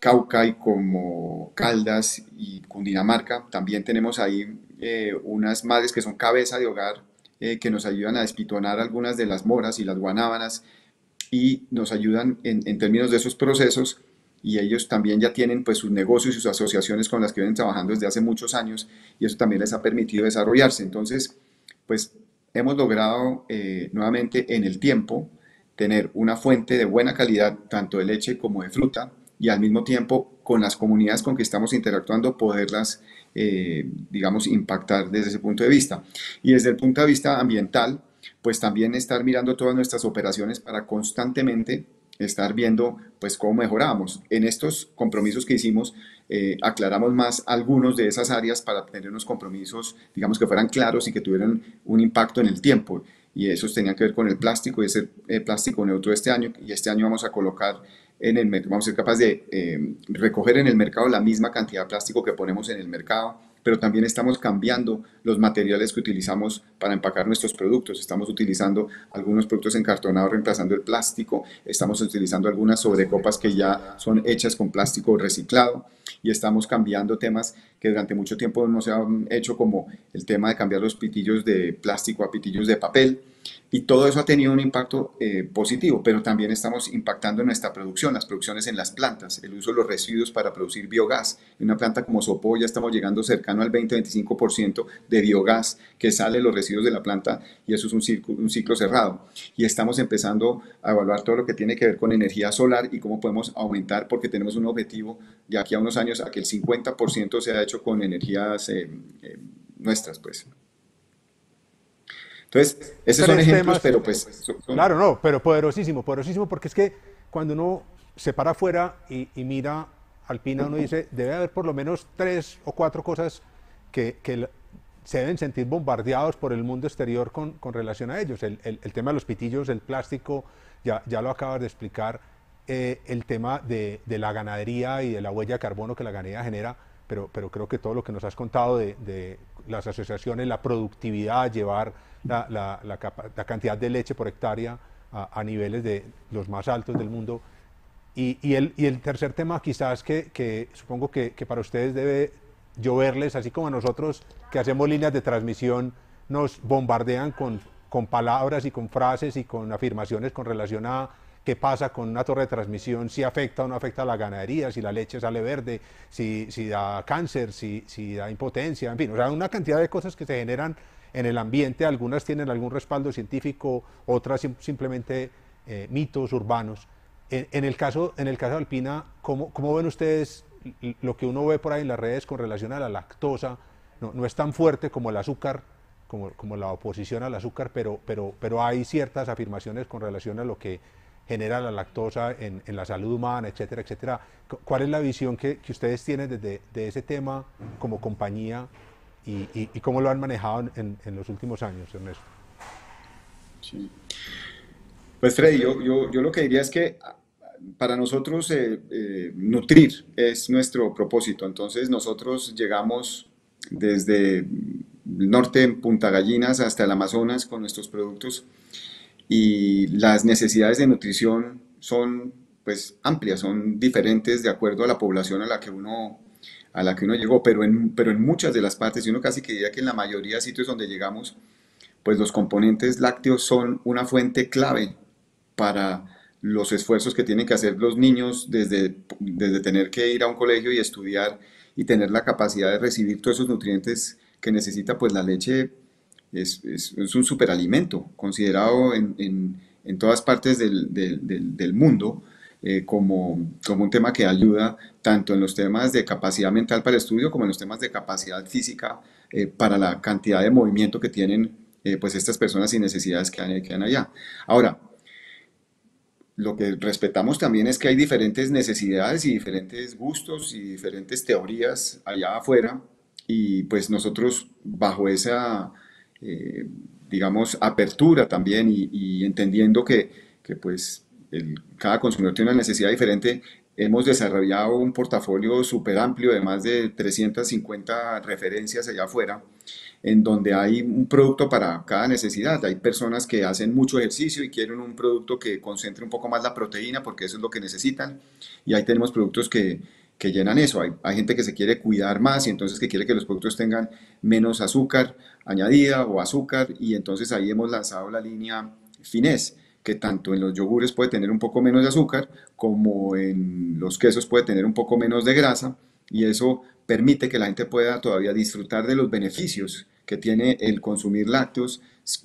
Cauca y como Caldas y Cundinamarca. También tenemos ahí eh, unas madres que son cabeza de hogar, eh, que nos ayudan a despitonar algunas de las moras y las guanábanas y nos ayudan en, términos de esos procesos y ellos también ya tienen pues sus negocios y sus asociaciones con las que vienen trabajando desde hace muchos años y eso también les ha permitido desarrollarse. Entonces, pues hemos logrado eh, nuevamente en el tiempo tener una fuente de buena calidad, tanto de leche como de fruta, y al mismo tiempo con las comunidades con que estamos interactuando poderlas, eh, digamos, impactar desde ese punto de vista. Y desde el punto de vista ambiental, pues también estar mirando todas nuestras operaciones para constantemente estar viendo pues cómo mejoramos. En estos compromisos que hicimos eh, aclaramos más algunos de esas áreas para tener unos compromisos digamos que fueran claros y que tuvieran un impacto en el tiempo y esos tenían que ver con el plástico y ese eh, plástico neutro este año y este año vamos a colocar en el vamos a ser capaces de em, recoger en el mercado la misma cantidad de plástico que ponemos en el mercado, pero también estamos cambiando los materiales que utilizamos para empacar nuestros productos. Estamos utilizando algunos productos encartonados reemplazando el plástico, estamos utilizando algunas sobrecopas que ya son hechas con plástico reciclado y estamos cambiando temas que durante mucho tiempo no se han hecho, como el tema de cambiar los pitillos de plástico a pitillos de papel y todo eso ha tenido un impacto eh, positivo, pero también estamos impactando en nuestra producción, las producciones en las plantas, el uso de los residuos para producir biogás. En una planta como Sopo ya estamos llegando cercano al 20-25% de biogás que sale de los residuos de la planta y eso es un ciclo, cerrado. Y estamos empezando a evaluar todo lo que tiene que ver con energía solar y cómo podemos aumentar porque tenemos un objetivo de aquí a unos años a que el 50% sea hecho con energías eh, eh, nuestras, pues. Entonces, esos son ejemplos, pero pues... claro, no, pero poderosísimo, poderosísimo, porque es que cuando uno se para afuera y, y mira Alpina, uno dice, debe haber por lo menos tres o cuatro cosas que, se deben sentir bombardeados por el mundo exterior con, con relación a ellos. El, tema de los pitillos, el plástico, ya, ya lo acabas de explicar, eh, el tema de, la ganadería y de la huella de carbono que la ganadería genera, pero, pero creo que todo lo que nos has contado de las asociaciones, la productividad, llevar la, cantidad de leche por hectárea a, niveles de los más altos del mundo. Y, el, tercer tema quizás que, supongo que, para ustedes debe lloverles, así como a nosotros que hacemos líneas de transmisión, nos bombardean con, con palabras y con frases y con afirmaciones con relación a qué pasa con una torre de transmisión, si afecta o no afecta a la ganadería, si la leche sale verde, si, da cáncer, si, da impotencia, en fin, o sea, una cantidad de cosas que se generan en el ambiente, algunas tienen algún respaldo científico, otras simplemente eh, mitos urbanos. En, el caso, en el caso de Alpina, ¿cómo, ven ustedes lo que uno ve por ahí en las redes con relación a la lactosa? No, no es tan fuerte como el azúcar, como, como, la oposición al azúcar, pero, pero, pero hay ciertas afirmaciones con relación a lo que genera la lactosa en, la salud humana, etcétera, etcétera. ¿Cuál es la visión que, ustedes tienen desde de ese tema como compañía y, cómo lo han manejado en, los últimos años, Ernesto? Pues Freddy, yo, yo, lo que diría es que ah, para nosotros eh, eh, nutrir es nuestro propósito. Entonces nosotros llegamos desde el norte en Punta Gallinas hasta el Amazonas con nuestros productos y las necesidades de nutrición son pues amplias, son diferentes de acuerdo a la población a la que uno a la que uno llegó, pero en, pero en muchas de las partes, yo uno casi que diría que en la mayoría de sitios donde llegamos, pues los componentes lácteos son una fuente clave para los esfuerzos que tienen que hacer los niños desde, desde tener que ir a un colegio y estudiar y tener la capacidad de recibir todos esos nutrientes que necesita, pues la leche es, un superalimento, considerado en, en, todas partes del, del, mundo eh, como, como un tema que ayuda tanto en los temas de capacidad mental para el estudio como en los temas de capacidad física eh, para la cantidad de movimiento que tienen eh, pues estas personas y necesidades que quedan que allá. Ahora, lo que respetamos también es que hay diferentes necesidades y diferentes gustos y diferentes teorías allá afuera y pues nosotros bajo esa eh, digamos, apertura también y, entendiendo que, pues cada consumidor tiene una necesidad diferente, hemos desarrollado un portafolio súper amplio de más de 350 referencias allá afuera, en donde hay un producto para cada necesidad. Hay personas que hacen mucho ejercicio y quieren un producto que concentre un poco más la proteína porque eso es lo que necesitan. Y ahí tenemos productos que que llenan eso. Hay, gente que se quiere cuidar más y entonces que quiere que los productos tengan menos azúcar añadida o azúcar y entonces ahí hemos lanzado la línea finés que tanto en los yogures puede tener un poco menos de azúcar como en los quesos puede tener un poco menos de grasa y eso permite que la gente pueda todavía disfrutar de los beneficios que tiene el consumir lácteos,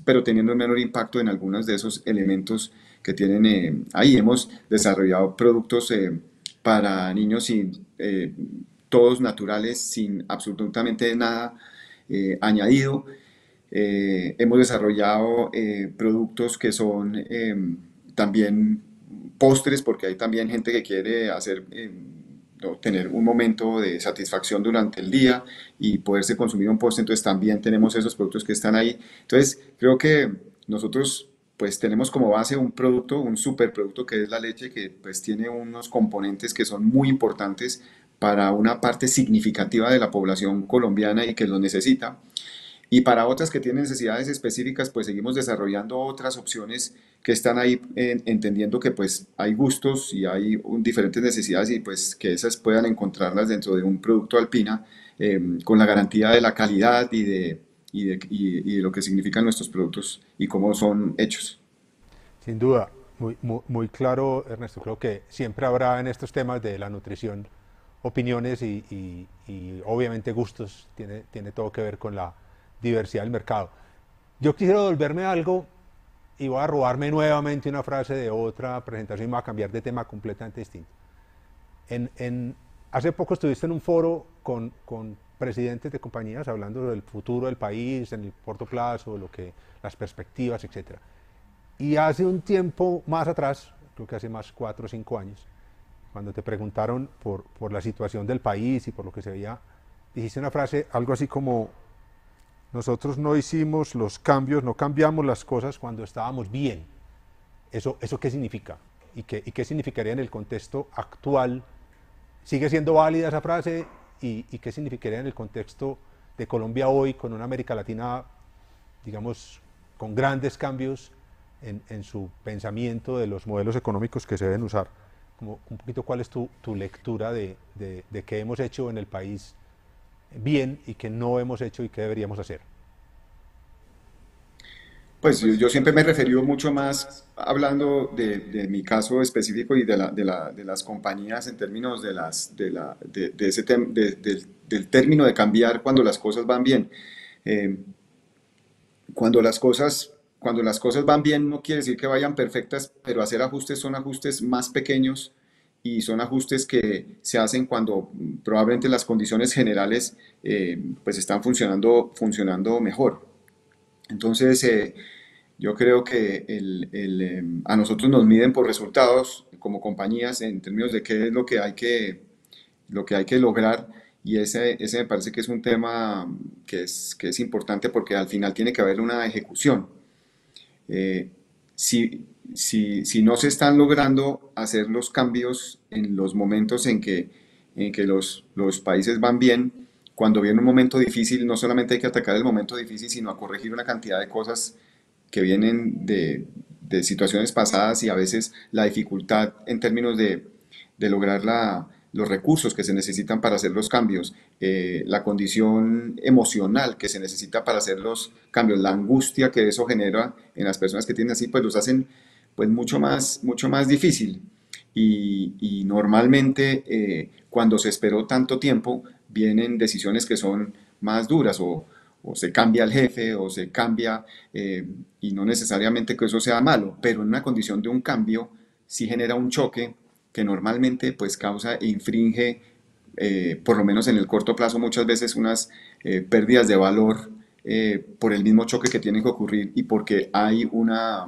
pero teniendo un menor impacto en algunos de esos elementos que tienen eh, ahí. Hemos desarrollado productos eh, para niños sin, eh, todos naturales, sin absolutamente nada eh, añadido. Eh, hemos desarrollado productos que son em, también postres, porque hay también gente que quiere hacer em, tener un momento de satisfacción durante el día y poderse consumir un postre, entonces también tenemos esos productos que están ahí. Entonces, creo que nosotros pues tenemos como base un producto, un superproducto que es la leche, que pues tiene unos componentes que son muy importantes para una parte significativa de la población colombiana y que lo necesita. Y para otras que tienen necesidades específicas, pues seguimos desarrollando otras opciones que están ahí entendiendo que pues hay gustos y hay diferentes necesidades y pues que esas puedan encontrarlas dentro de un producto alpina eh, con la garantía de la calidad y de y de, y, lo que significan nuestros productos y cómo son hechos. Sin duda, muy, muy, claro, Ernesto. Creo que siempre habrá en estos temas de la nutrición opiniones y, y, obviamente gustos. Tiene, tiene todo que ver con la diversidad del mercado. Yo quisiera volverme a algo y voy a robarme nuevamente una frase de otra presentación y voy a cambiar de tema completamente distinto. En, en, hace poco estuviste en un foro con, con presidentes de compañías hablando del futuro del país en el corto plazo, lo que, las perspectivas, etc. Y hace un tiempo más atrás, creo que hace más cuatro o cinco años, cuando te preguntaron por, la situación del país y por lo que se veía, dijiste una frase algo así como, nosotros no hicimos los cambios, no cambiamos las cosas cuando estábamos bien. ¿Eso, eso qué significa? ¿Y qué, ¿Y qué significaría en el contexto actual? ¿Sigue siendo válida esa frase? y, qué significaría en el contexto de Colombia hoy con una América Latina, digamos, con grandes cambios en, su pensamiento de los modelos económicos que se deben usar. un poquito cuál es tu, lectura de, de qué hemos hecho en el país bien y qué no hemos hecho y qué deberíamos hacer. Pues yo, siempre me he referido mucho más hablando de, mi caso específico y de, las compañías en términos de, las, ese del, término de cambiar cuando las cosas van bien. Eh, cuando, las cosas, cuando las cosas van bien no quiere decir que vayan perfectas, pero hacer ajustes son ajustes más pequeños y son ajustes que se hacen cuando probablemente las condiciones generales eh, pues están funcionando, funcionando mejor. Entonces, eh, yo creo que em, a nosotros nos miden por resultados como compañías en términos de qué es lo que hay que, lo que, hay que lograr. Y ese, ese me parece que es un tema que es, que es importante porque al final tiene que haber una ejecución. Eh, si, si, si, no se están logrando hacer los cambios en los momentos en que, en que los, los países van bien, cuando viene un momento difícil, no solamente hay que atacar el momento difícil, sino a corregir una cantidad de cosas que vienen de, situaciones pasadas y a veces la dificultad en términos de, lograr los recursos que se necesitan para hacer los cambios, eh, la condición emocional que se necesita para hacer los cambios, la angustia que eso genera en las personas que tienen así, pues los hacen pues mucho más, mucho más difícil. Y, normalmente eh, cuando se esperó tanto tiempo, vienen decisiones que son más duras o, se cambia el jefe o se cambia eh, y no necesariamente que eso sea malo, pero en una condición de un cambio sí genera un choque que normalmente pues causa e infringe, eh, por lo menos en el corto plazo muchas veces, unas eh, pérdidas de valor por el mismo choque que tiene que ocurrir y porque hay una,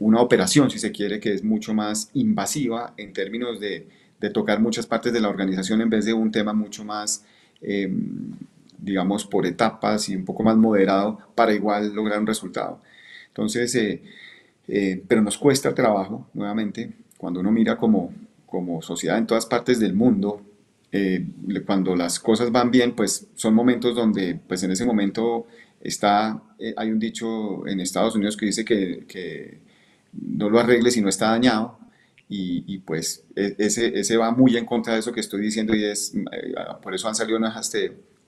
una operación, si se quiere, que es mucho más invasiva en términos de de tocar muchas partes de la organización en vez de un tema mucho más, eh, digamos, por etapas y un poco más moderado para igual lograr un resultado. Entonces, eh, eh, pero nos cuesta trabajo, nuevamente, cuando uno mira como, como sociedad en todas partes del mundo, cuando las cosas van bien, pues son momentos donde, pues en ese momento está, hay un dicho en Estados Unidos que dice que, que no lo arregle si no está dañado, y, pues e, ese, ese va muy en contra de eso que estoy diciendo y es, mm, eh, ah, por eso han salido unas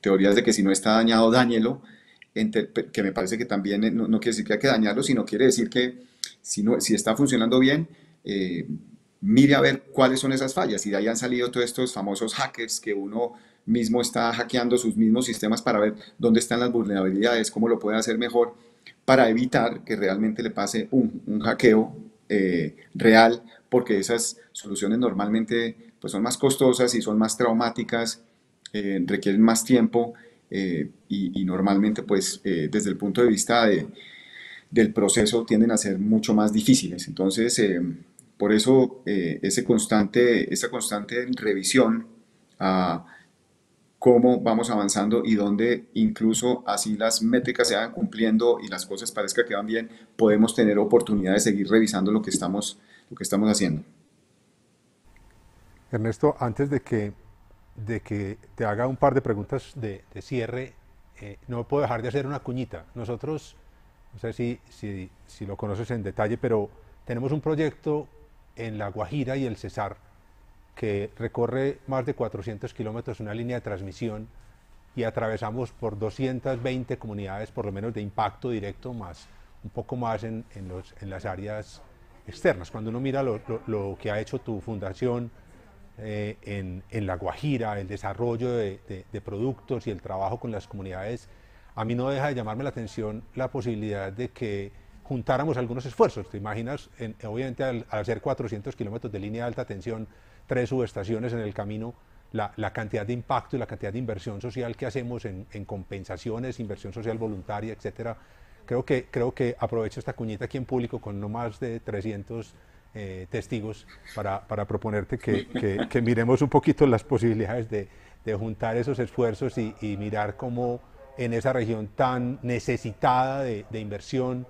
teorías de que si no está dañado, dañelo, que me parece que también eh, no, quiere decir que hay que dañarlo, sino quiere decir que si, no, si está funcionando bien, eh, mire a ver cuáles son esas fallas. Y de ahí han salido todos estos famosos hackers que uno mismo está hackeando sus mismos sistemas para ver dónde están las vulnerabilidades, cómo lo puede hacer mejor, para evitar que realmente le pase un, un hackeo real porque esas soluciones normalmente pues, son más costosas y son más traumáticas, eh, requieren más tiempo eh, y, normalmente pues eh, desde el punto de vista de, del proceso tienden a ser mucho más difíciles. Entonces, por eso ese constante, esa constante revisión a cómo vamos avanzando y donde incluso así las métricas se van cumpliendo y las cosas parezca que van bien, podemos tener oportunidad de seguir revisando lo que estamos lo que estamos haciendo. Ernesto, antes de que, de que te haga un par de preguntas de, cierre, eh, no puedo dejar de hacer una cuñita. Nosotros, no sé si, si, lo conoces en detalle, pero tenemos un proyecto en La Guajira y el Cesar que recorre más de 400 kilómetros una línea de transmisión y atravesamos por 220 comunidades, por lo menos de impacto directo, más un poco más en, los, en las áreas externas. Cuando uno mira lo, que ha hecho tu fundación eh, en, La Guajira, el desarrollo de, productos y el trabajo con las comunidades, a mí no deja de llamarme la atención la posibilidad de que juntáramos algunos esfuerzos. Te imaginas, obviamente al, hacer 400 kilómetros de línea de alta tensión, tres subestaciones en el camino, la, la, cantidad de impacto y la cantidad de inversión social que hacemos en, en compensaciones, inversión social voluntaria, etcétera, Creo que, creo que aprovecho esta cuñita aquí en público con no más de 300 eh, testigos para, proponerte que, miremos un poquito las posibilidades de, juntar esos esfuerzos y, mirar cómo en esa región tan necesitada de, inversión,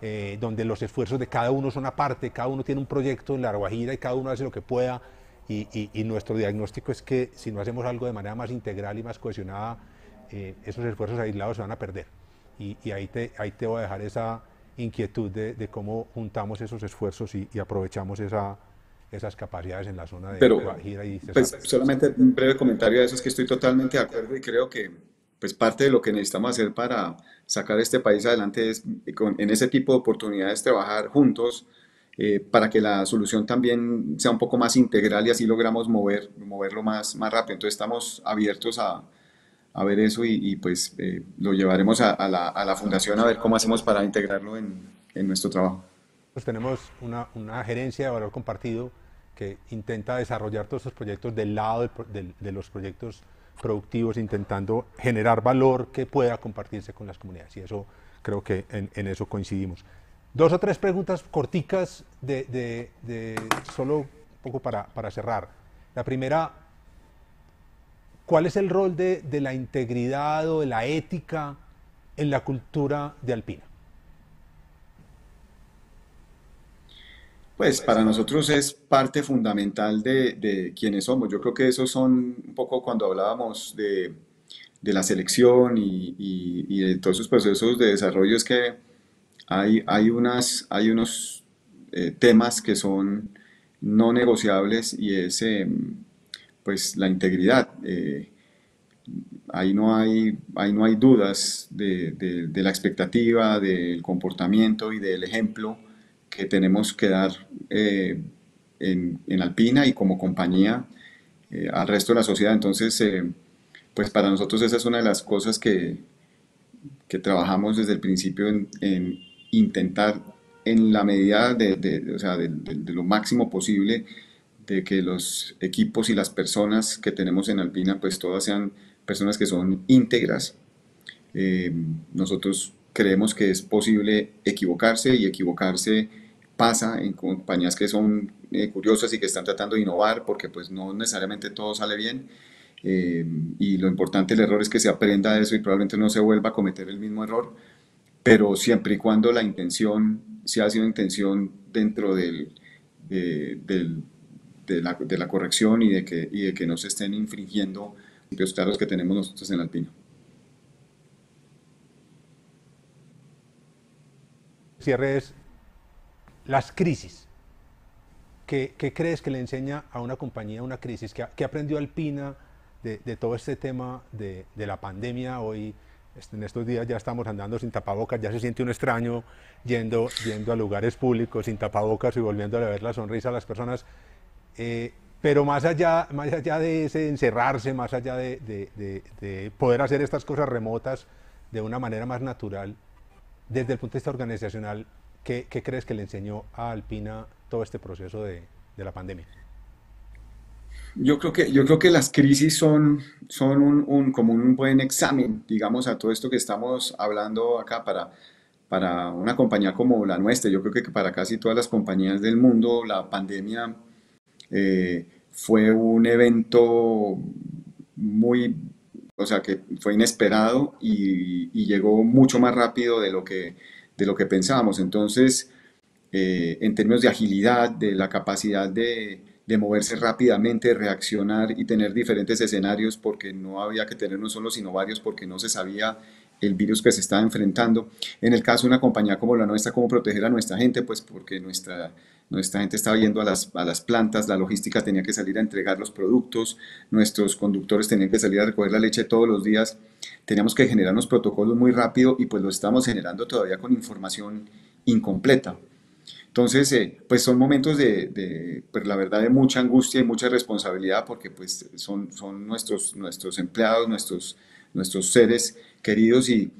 eh, donde los esfuerzos de cada uno son aparte, cada uno tiene un proyecto en La Guajira y cada uno hace lo que pueda, y, nuestro diagnóstico es que si no hacemos algo de manera más integral y más cohesionada, eh, esos esfuerzos aislados se van a perder y, ahí, te, ahí te voy a dejar esa inquietud de, de cómo juntamos esos esfuerzos y, aprovechamos esa, esas capacidades en la zona de Pero, pues, solamente un breve comentario de eso es que estoy totalmente de acuerdo y creo que pues parte de lo que necesitamos hacer para sacar este país adelante es en ese tipo de oportunidades trabajar juntos eh, para que la solución también sea un poco más integral y así logramos mover, moverlo más, más rápido. Entonces estamos abiertos a, a ver eso y, pues eh, lo llevaremos a, la, a, la, fundación a ver cómo hacemos para integrarlo en, en nuestro trabajo. Pues tenemos una, una, gerencia de valor compartido que intenta desarrollar todos estos proyectos del lado de, de, los proyectos productivos, intentando generar valor que pueda compartirse con las comunidades. Y eso creo que en, en eso coincidimos. Dos o tres preguntas corticas de, de solo un poco para, para cerrar. La primera, ¿Cuál es el rol de, la integridad o de la ética en la cultura de Alpina? Pues para nosotros es parte fundamental de, de quienes somos. Yo creo que eso son un poco cuando hablábamos de, la selección y, de todos esos procesos de desarrollo es que hay, hay, unas, hay unos eh, temas que son no negociables y es em, pues la integridad. Eh, ahí, no hay, ahí no hay dudas de, la expectativa, del comportamiento y del ejemplo que tenemos que dar eh, en, Alpina y como compañía eh, al resto de la sociedad. Entonces, pues para nosotros esa es una de las cosas que, que trabajamos desde el principio en, intentar en la medida de lo máximo posible de que los equipos y las personas que tenemos en Alpina, pues todas sean personas que son íntegras. Eh, nosotros creemos que es posible equivocarse y equivocarse pasa en compañías que son eh, curiosas y que están tratando de innovar porque pues no necesariamente todo sale bien eh, y lo importante del error es que se aprenda de eso y probablemente no se vuelva a cometer el mismo error pero siempre y cuando la intención sea sido intención dentro del, del de la, de la corrección y de, que, y de que no se estén infringiendo los claros que tenemos nosotros en Alpino. Cierre es las crisis. ¿Qué, ¿Qué, crees que le enseña a una compañía una crisis? ¿Qué, aprendió Alpina de, de, todo este tema de, de la pandemia hoy? Este, en estos días ya estamos andando sin tapabocas, ya se siente un extraño yendo, yendo a lugares públicos sin tapabocas y volviendo a ver la sonrisa a las personas. Eh, pero más allá, más allá de ese encerrarse, más allá de, poder hacer estas cosas remotas de una manera más natural, desde el punto de vista organizacional, ¿qué, crees que le enseñó a Alpina todo este proceso de, la pandemia? Yo creo que, yo creo que las crisis son, son un, como un buen examen, digamos, a todo esto que estamos hablando acá para, para una compañía como la nuestra. Yo creo que para casi todas las compañías del mundo la pandemia eh, fue un evento muy, o sea, que fue inesperado y, llegó mucho más rápido de lo que, de lo que pensábamos. Entonces, eh, en términos de agilidad, de la capacidad de, de moverse rápidamente, reaccionar y tener diferentes escenarios, porque no había que tener uno solo, sino varios, porque no se sabía el virus que se estaba enfrentando. En el caso de una compañía como la nuestra, cómo proteger a nuestra gente, pues porque nuestra nuestra gente estaba yendo a las, plantas, la logística tenía que salir a entregar los productos, nuestros conductores tenían que salir a recoger la leche todos los días, teníamos que generar unos protocolos muy rápido y pues lo estamos generando todavía con información incompleta. Entonces, eh, pues son momentos de, de pues, la verdad, de mucha angustia y mucha responsabilidad porque pues son, son nuestros, nuestros empleados, nuestros, nuestros seres queridos y,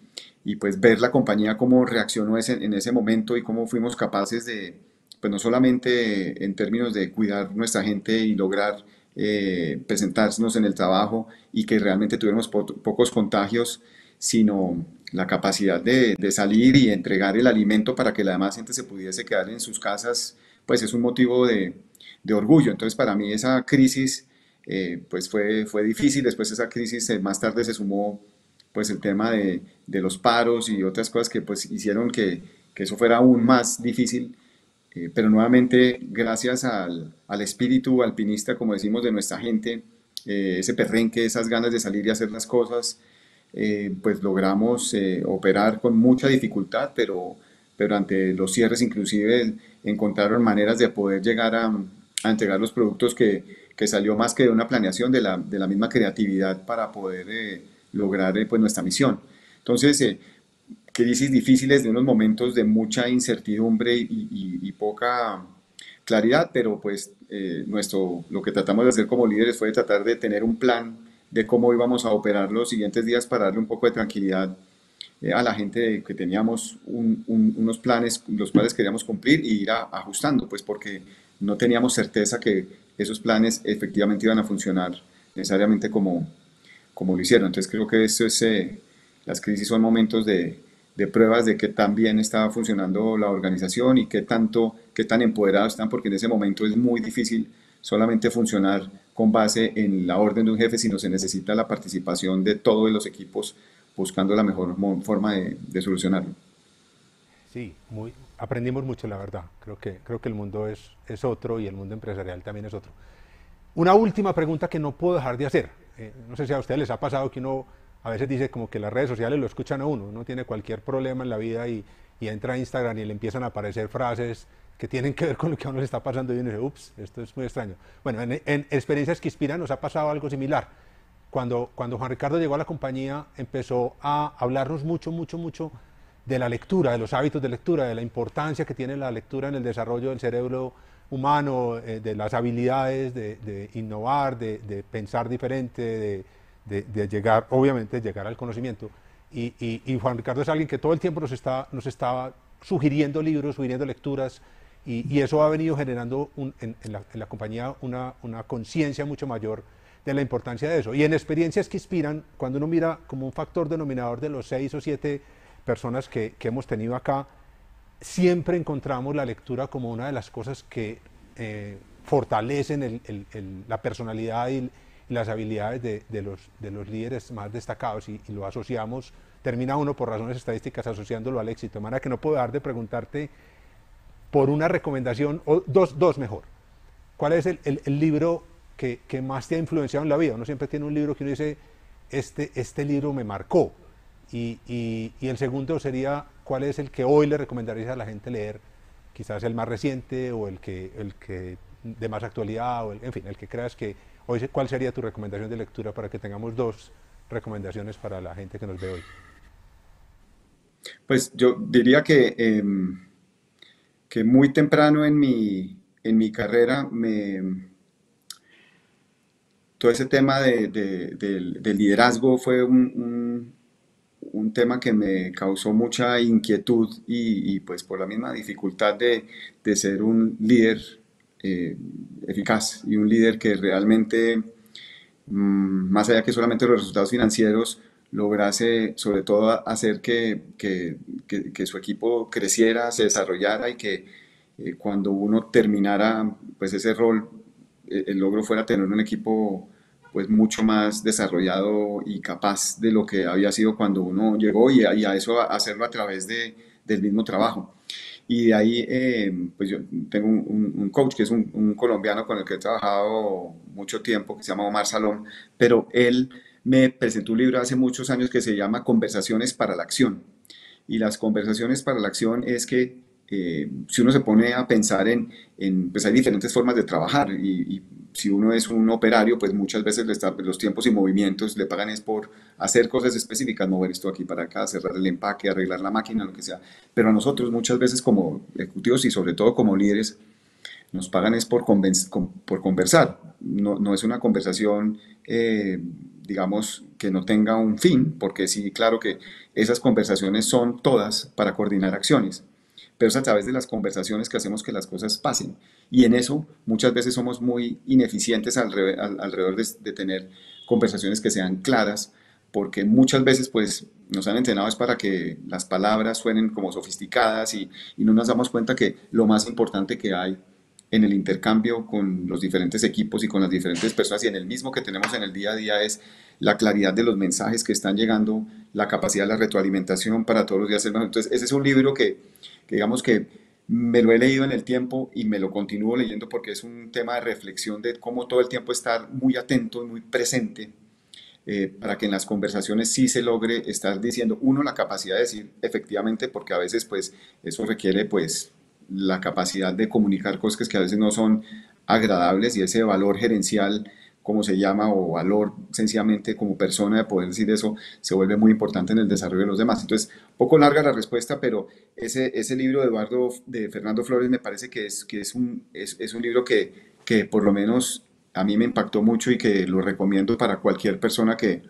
y pues ver la compañía cómo reaccionó ese, en ese momento y cómo fuimos capaces de, pues, no solamente en términos de cuidar nuestra gente y lograr eh, presentarnos en el trabajo y que realmente tuviéramos pocos contagios, sino la capacidad de, salir y entregar el alimento para que la demás gente se pudiese quedar en sus casas, pues es un motivo de, orgullo. Entonces para mí esa crisis eh, pues fue, fue difícil, después esa crisis eh, más tarde se sumó pues el tema de, los paros y otras cosas que pues hicieron que, que eso fuera aún más difícil eh, pero nuevamente, gracias al, espíritu alpinista, como decimos, de nuestra gente, eh, ese perrenque, esas ganas de salir y hacer las cosas, eh, pues logramos operar con mucha dificultad, pero, pero ante los cierres inclusive encontraron maneras de poder llegar a, entregar los productos que, salió más que de una planeación, de la, misma creatividad para poder lograr pues, nuestra misión. Entonces, crisis difíciles, de unos momentos de mucha incertidumbre y, poca claridad, pero pues eh, nuestro, lo que tratamos de hacer como líderes fue tratar de tener un plan de cómo íbamos a operar los siguientes días para darle un poco de tranquilidad eh, a la gente que teníamos unos planes, los cuales queríamos cumplir y ir ajustando, pues porque no teníamos certeza que esos planes efectivamente iban a funcionar necesariamente como, como lo hicieron. Entonces creo que eso es, eh, las crisis son momentos de, de pruebas de que tan bien está funcionando la organización y qué tanto, qué tan empoderados están, porque en ese momento es muy difícil solamente funcionar con base en la orden de un jefe, sino se necesita la participación de todos los equipos buscando la mejor forma de, solucionarlo. Sí, muy, aprendimos mucho, la verdad. Creo que, creo que el mundo es, es otro y el mundo empresarial también es otro. Una última pregunta que no puedo dejar de hacer. Eh, no sé si a ustedes les ha pasado que uno a veces dice como que las redes sociales lo escuchan a uno, no tiene cualquier problema en la vida y, entra a Instagram y le empiezan a aparecer frases que tienen que ver con lo que a uno le está pasando y uno dice, ups, esto es muy extraño. Bueno, en, experiencias que inspiran nos ha pasado algo similar. Cuando, cuando Juan Ricardo llegó a la compañía empezó a hablarnos mucho, mucho, mucho de la lectura, de los hábitos de lectura, de la importancia que tiene la lectura en el desarrollo del cerebro humano, eh, de las habilidades de, innovar, de, pensar diferente, de, de, llegar, obviamente, llegar al conocimiento. Y, Juan Ricardo es alguien que todo el tiempo nos estaba, nos sugiriendo libros, sugiriendo lecturas, y, eso ha venido generando en, la, compañía una, conciencia mucho mayor de la importancia de eso. Y en experiencias que inspiran, cuando uno mira como un factor denominador de los seis o siete personas que, hemos tenido acá, siempre encontramos la lectura como una de las cosas que eh, fortalecen la personalidad y, las habilidades de, de, los, de los líderes más destacados y, lo asociamos, termina uno por razones estadísticas asociándolo al éxito. De manera que no puedo dar de preguntarte por una recomendación, o dos, dos mejor. ¿Cuál es el, el, libro que, que, más te ha influenciado en la vida? Uno siempre tiene un libro que uno dice, este, este libro me marcó. Y, y, y el segundo sería, ¿cuál es el que hoy le recomendarías a la gente leer? Quizás el más reciente o el que, el que de más actualidad, o en fin, el que creas que, ¿Cuál sería tu recomendación de lectura para que tengamos dos recomendaciones para la gente que nos ve hoy? Pues yo diría que, em, que muy temprano en mi, en mi carrera me, todo ese tema de, del, liderazgo fue un, tema que me causó mucha inquietud y, pues por la misma dificultad de, de ser un líder eh, eficaz y un líder que realmente, mm, más allá que solamente los resultados financieros, lograse sobre todo hacer que, que, que, su equipo creciera, se desarrollara y que eh, cuando uno terminara pues ese rol, eh, el logro fuera tener un equipo pues mucho más desarrollado y capaz de lo que había sido cuando uno llegó y, y a eso hacerlo a través de, del mismo trabajo. Y de ahí, eh, pues yo tengo un, coach que es un, colombiano con el que he trabajado mucho tiempo, que se llama Omar Salón, pero él me presentó un libro hace muchos años que se llama Conversaciones para la Acción. Y las conversaciones para la acción es que eh, si uno se pone a pensar en, pues hay diferentes formas de trabajar y si uno es un operario, pues muchas veces los tiempos y movimientos le pagan es por hacer cosas específicas, mover esto aquí para acá, cerrar el empaque, arreglar la máquina, lo que sea. Pero a nosotros muchas veces como ejecutivos y sobre todo como líderes, nos pagan es por, por conversar. No, es una conversación, eh, digamos, que no tenga un fin, porque sí, claro que esas conversaciones son todas para coordinar acciones pero es a través de las conversaciones que hacemos que las cosas pasen. Y en eso muchas veces somos muy ineficientes alrededor, de, tener conversaciones que sean claras, porque muchas veces pues nos han entrenado es para que las palabras suenen como sofisticadas y no nos damos cuenta que lo más importante que hay en el intercambio con los diferentes equipos y con las diferentes personas y en el mismo que tenemos en el día a día es la claridad de los mensajes que están llegando, la capacidad de la retroalimentación para todos los días. Entonces, ese es un libro que, digamos que me lo he leído en el tiempo y me lo continúo leyendo porque es un tema de reflexión de cómo todo el tiempo estar muy atento y muy presente eh, para que en las conversaciones sí se logre estar diciendo, uno, la capacidad de decir efectivamente, porque a veces pues eso requiere pues la capacidad de comunicar cosas que a veces no son agradables y ese valor gerencial, como se llama, o valor sencillamente como persona de poder decir eso, se vuelve muy importante en el desarrollo de los demás. Entonces, poco larga la respuesta, pero ese, ese libro de Eduardo, de Fernando Flores, me parece que es, que es, un, es, un libro que, por lo menos a mí me impactó mucho y que lo recomiendo para cualquier persona que,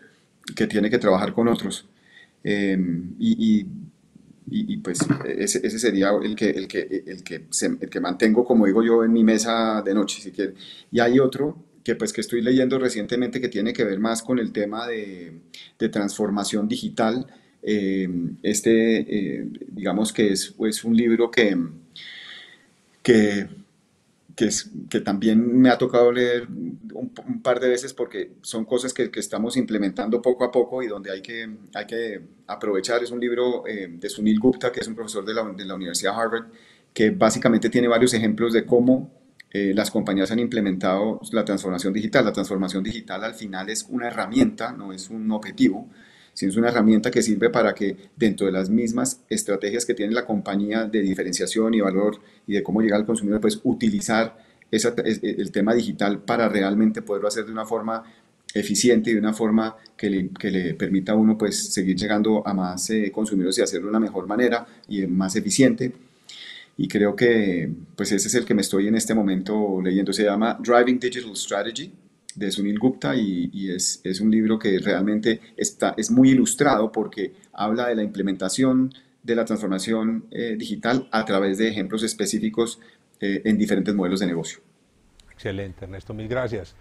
tiene que trabajar con otros. Eh, y y, pues ese, sería el que, el que, el que, mantengo, como digo yo, en mi mesa de noche, si quieres Y hay otro que pues que estoy leyendo recientemente que tiene que ver más con el tema de, transformación digital. Eh, este, eh, digamos que es, un libro que, que que, también me ha tocado leer un, par de veces porque son cosas que, que, estamos implementando poco a poco y donde hay que, hay que aprovechar. Es un libro eh, de Sunil Gupta, que es un profesor de la, de la Universidad Harvard, que básicamente tiene varios ejemplos de cómo eh, las compañías han implementado la transformación digital. La transformación digital al final es una herramienta, no es un objetivo es una herramienta que sirve para que dentro de las mismas estrategias que tiene la compañía de diferenciación y valor y de cómo llegar al consumidor, pues utilizar el tema digital para realmente poderlo hacer de una forma eficiente y de una forma que le, permita a uno pues seguir llegando a más eh, consumidores y hacerlo de una mejor manera y más eficiente. Y creo que pues ese es el que me estoy en este momento leyendo. Se llama Driving Digital Strategy de Sunil Gupta y, es, es, un libro que realmente está, es muy ilustrado porque habla de la implementación de la transformación eh, digital a través de ejemplos específicos eh, en diferentes modelos de negocio. Excelente, Ernesto, mil gracias.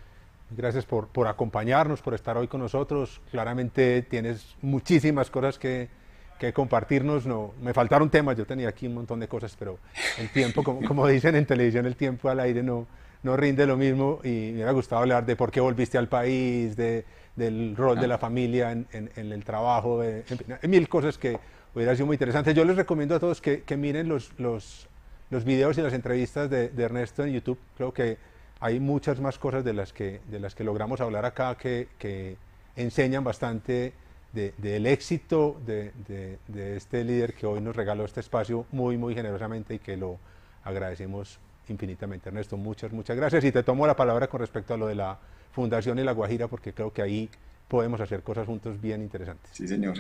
Gracias por, por acompañarnos, por estar hoy con nosotros. Claramente tienes muchísimas cosas que, que compartirnos. No, me faltaron temas, yo tenía aquí un montón de cosas, pero el tiempo, como, como dicen en televisión, el tiempo al aire no, no rinde lo mismo y me hubiera gustado hablar de por qué volviste al país, de, del rol de la ah. familia en, el trabajo, mil cosas que hubiera sido muy interesante. Yo les recomiendo a todos que, miren los, los, videos y las entrevistas de, Ernesto en YouTube. Creo que hay muchas más cosas de las que, de las que logramos hablar acá que, que enseñan bastante del de, éxito de este líder que hoy nos regaló este espacio muy, muy generosamente y que lo agradecemos infinitamente. Ernesto, muchas, muchas gracias. Y te tomo la palabra con respecto a lo de la Fundación y la Guajira, porque creo que ahí podemos hacer cosas juntos bien interesantes. Sí, señor.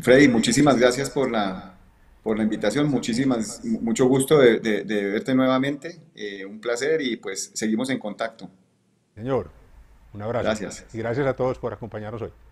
Freddy, muchísimas gracias por la, invitación. Muchísimas, mucho gusto de, verte nuevamente. Eh, un placer y pues seguimos en contacto. Señor, un abrazo. Gracias. Y gracias a todos por acompañarnos hoy.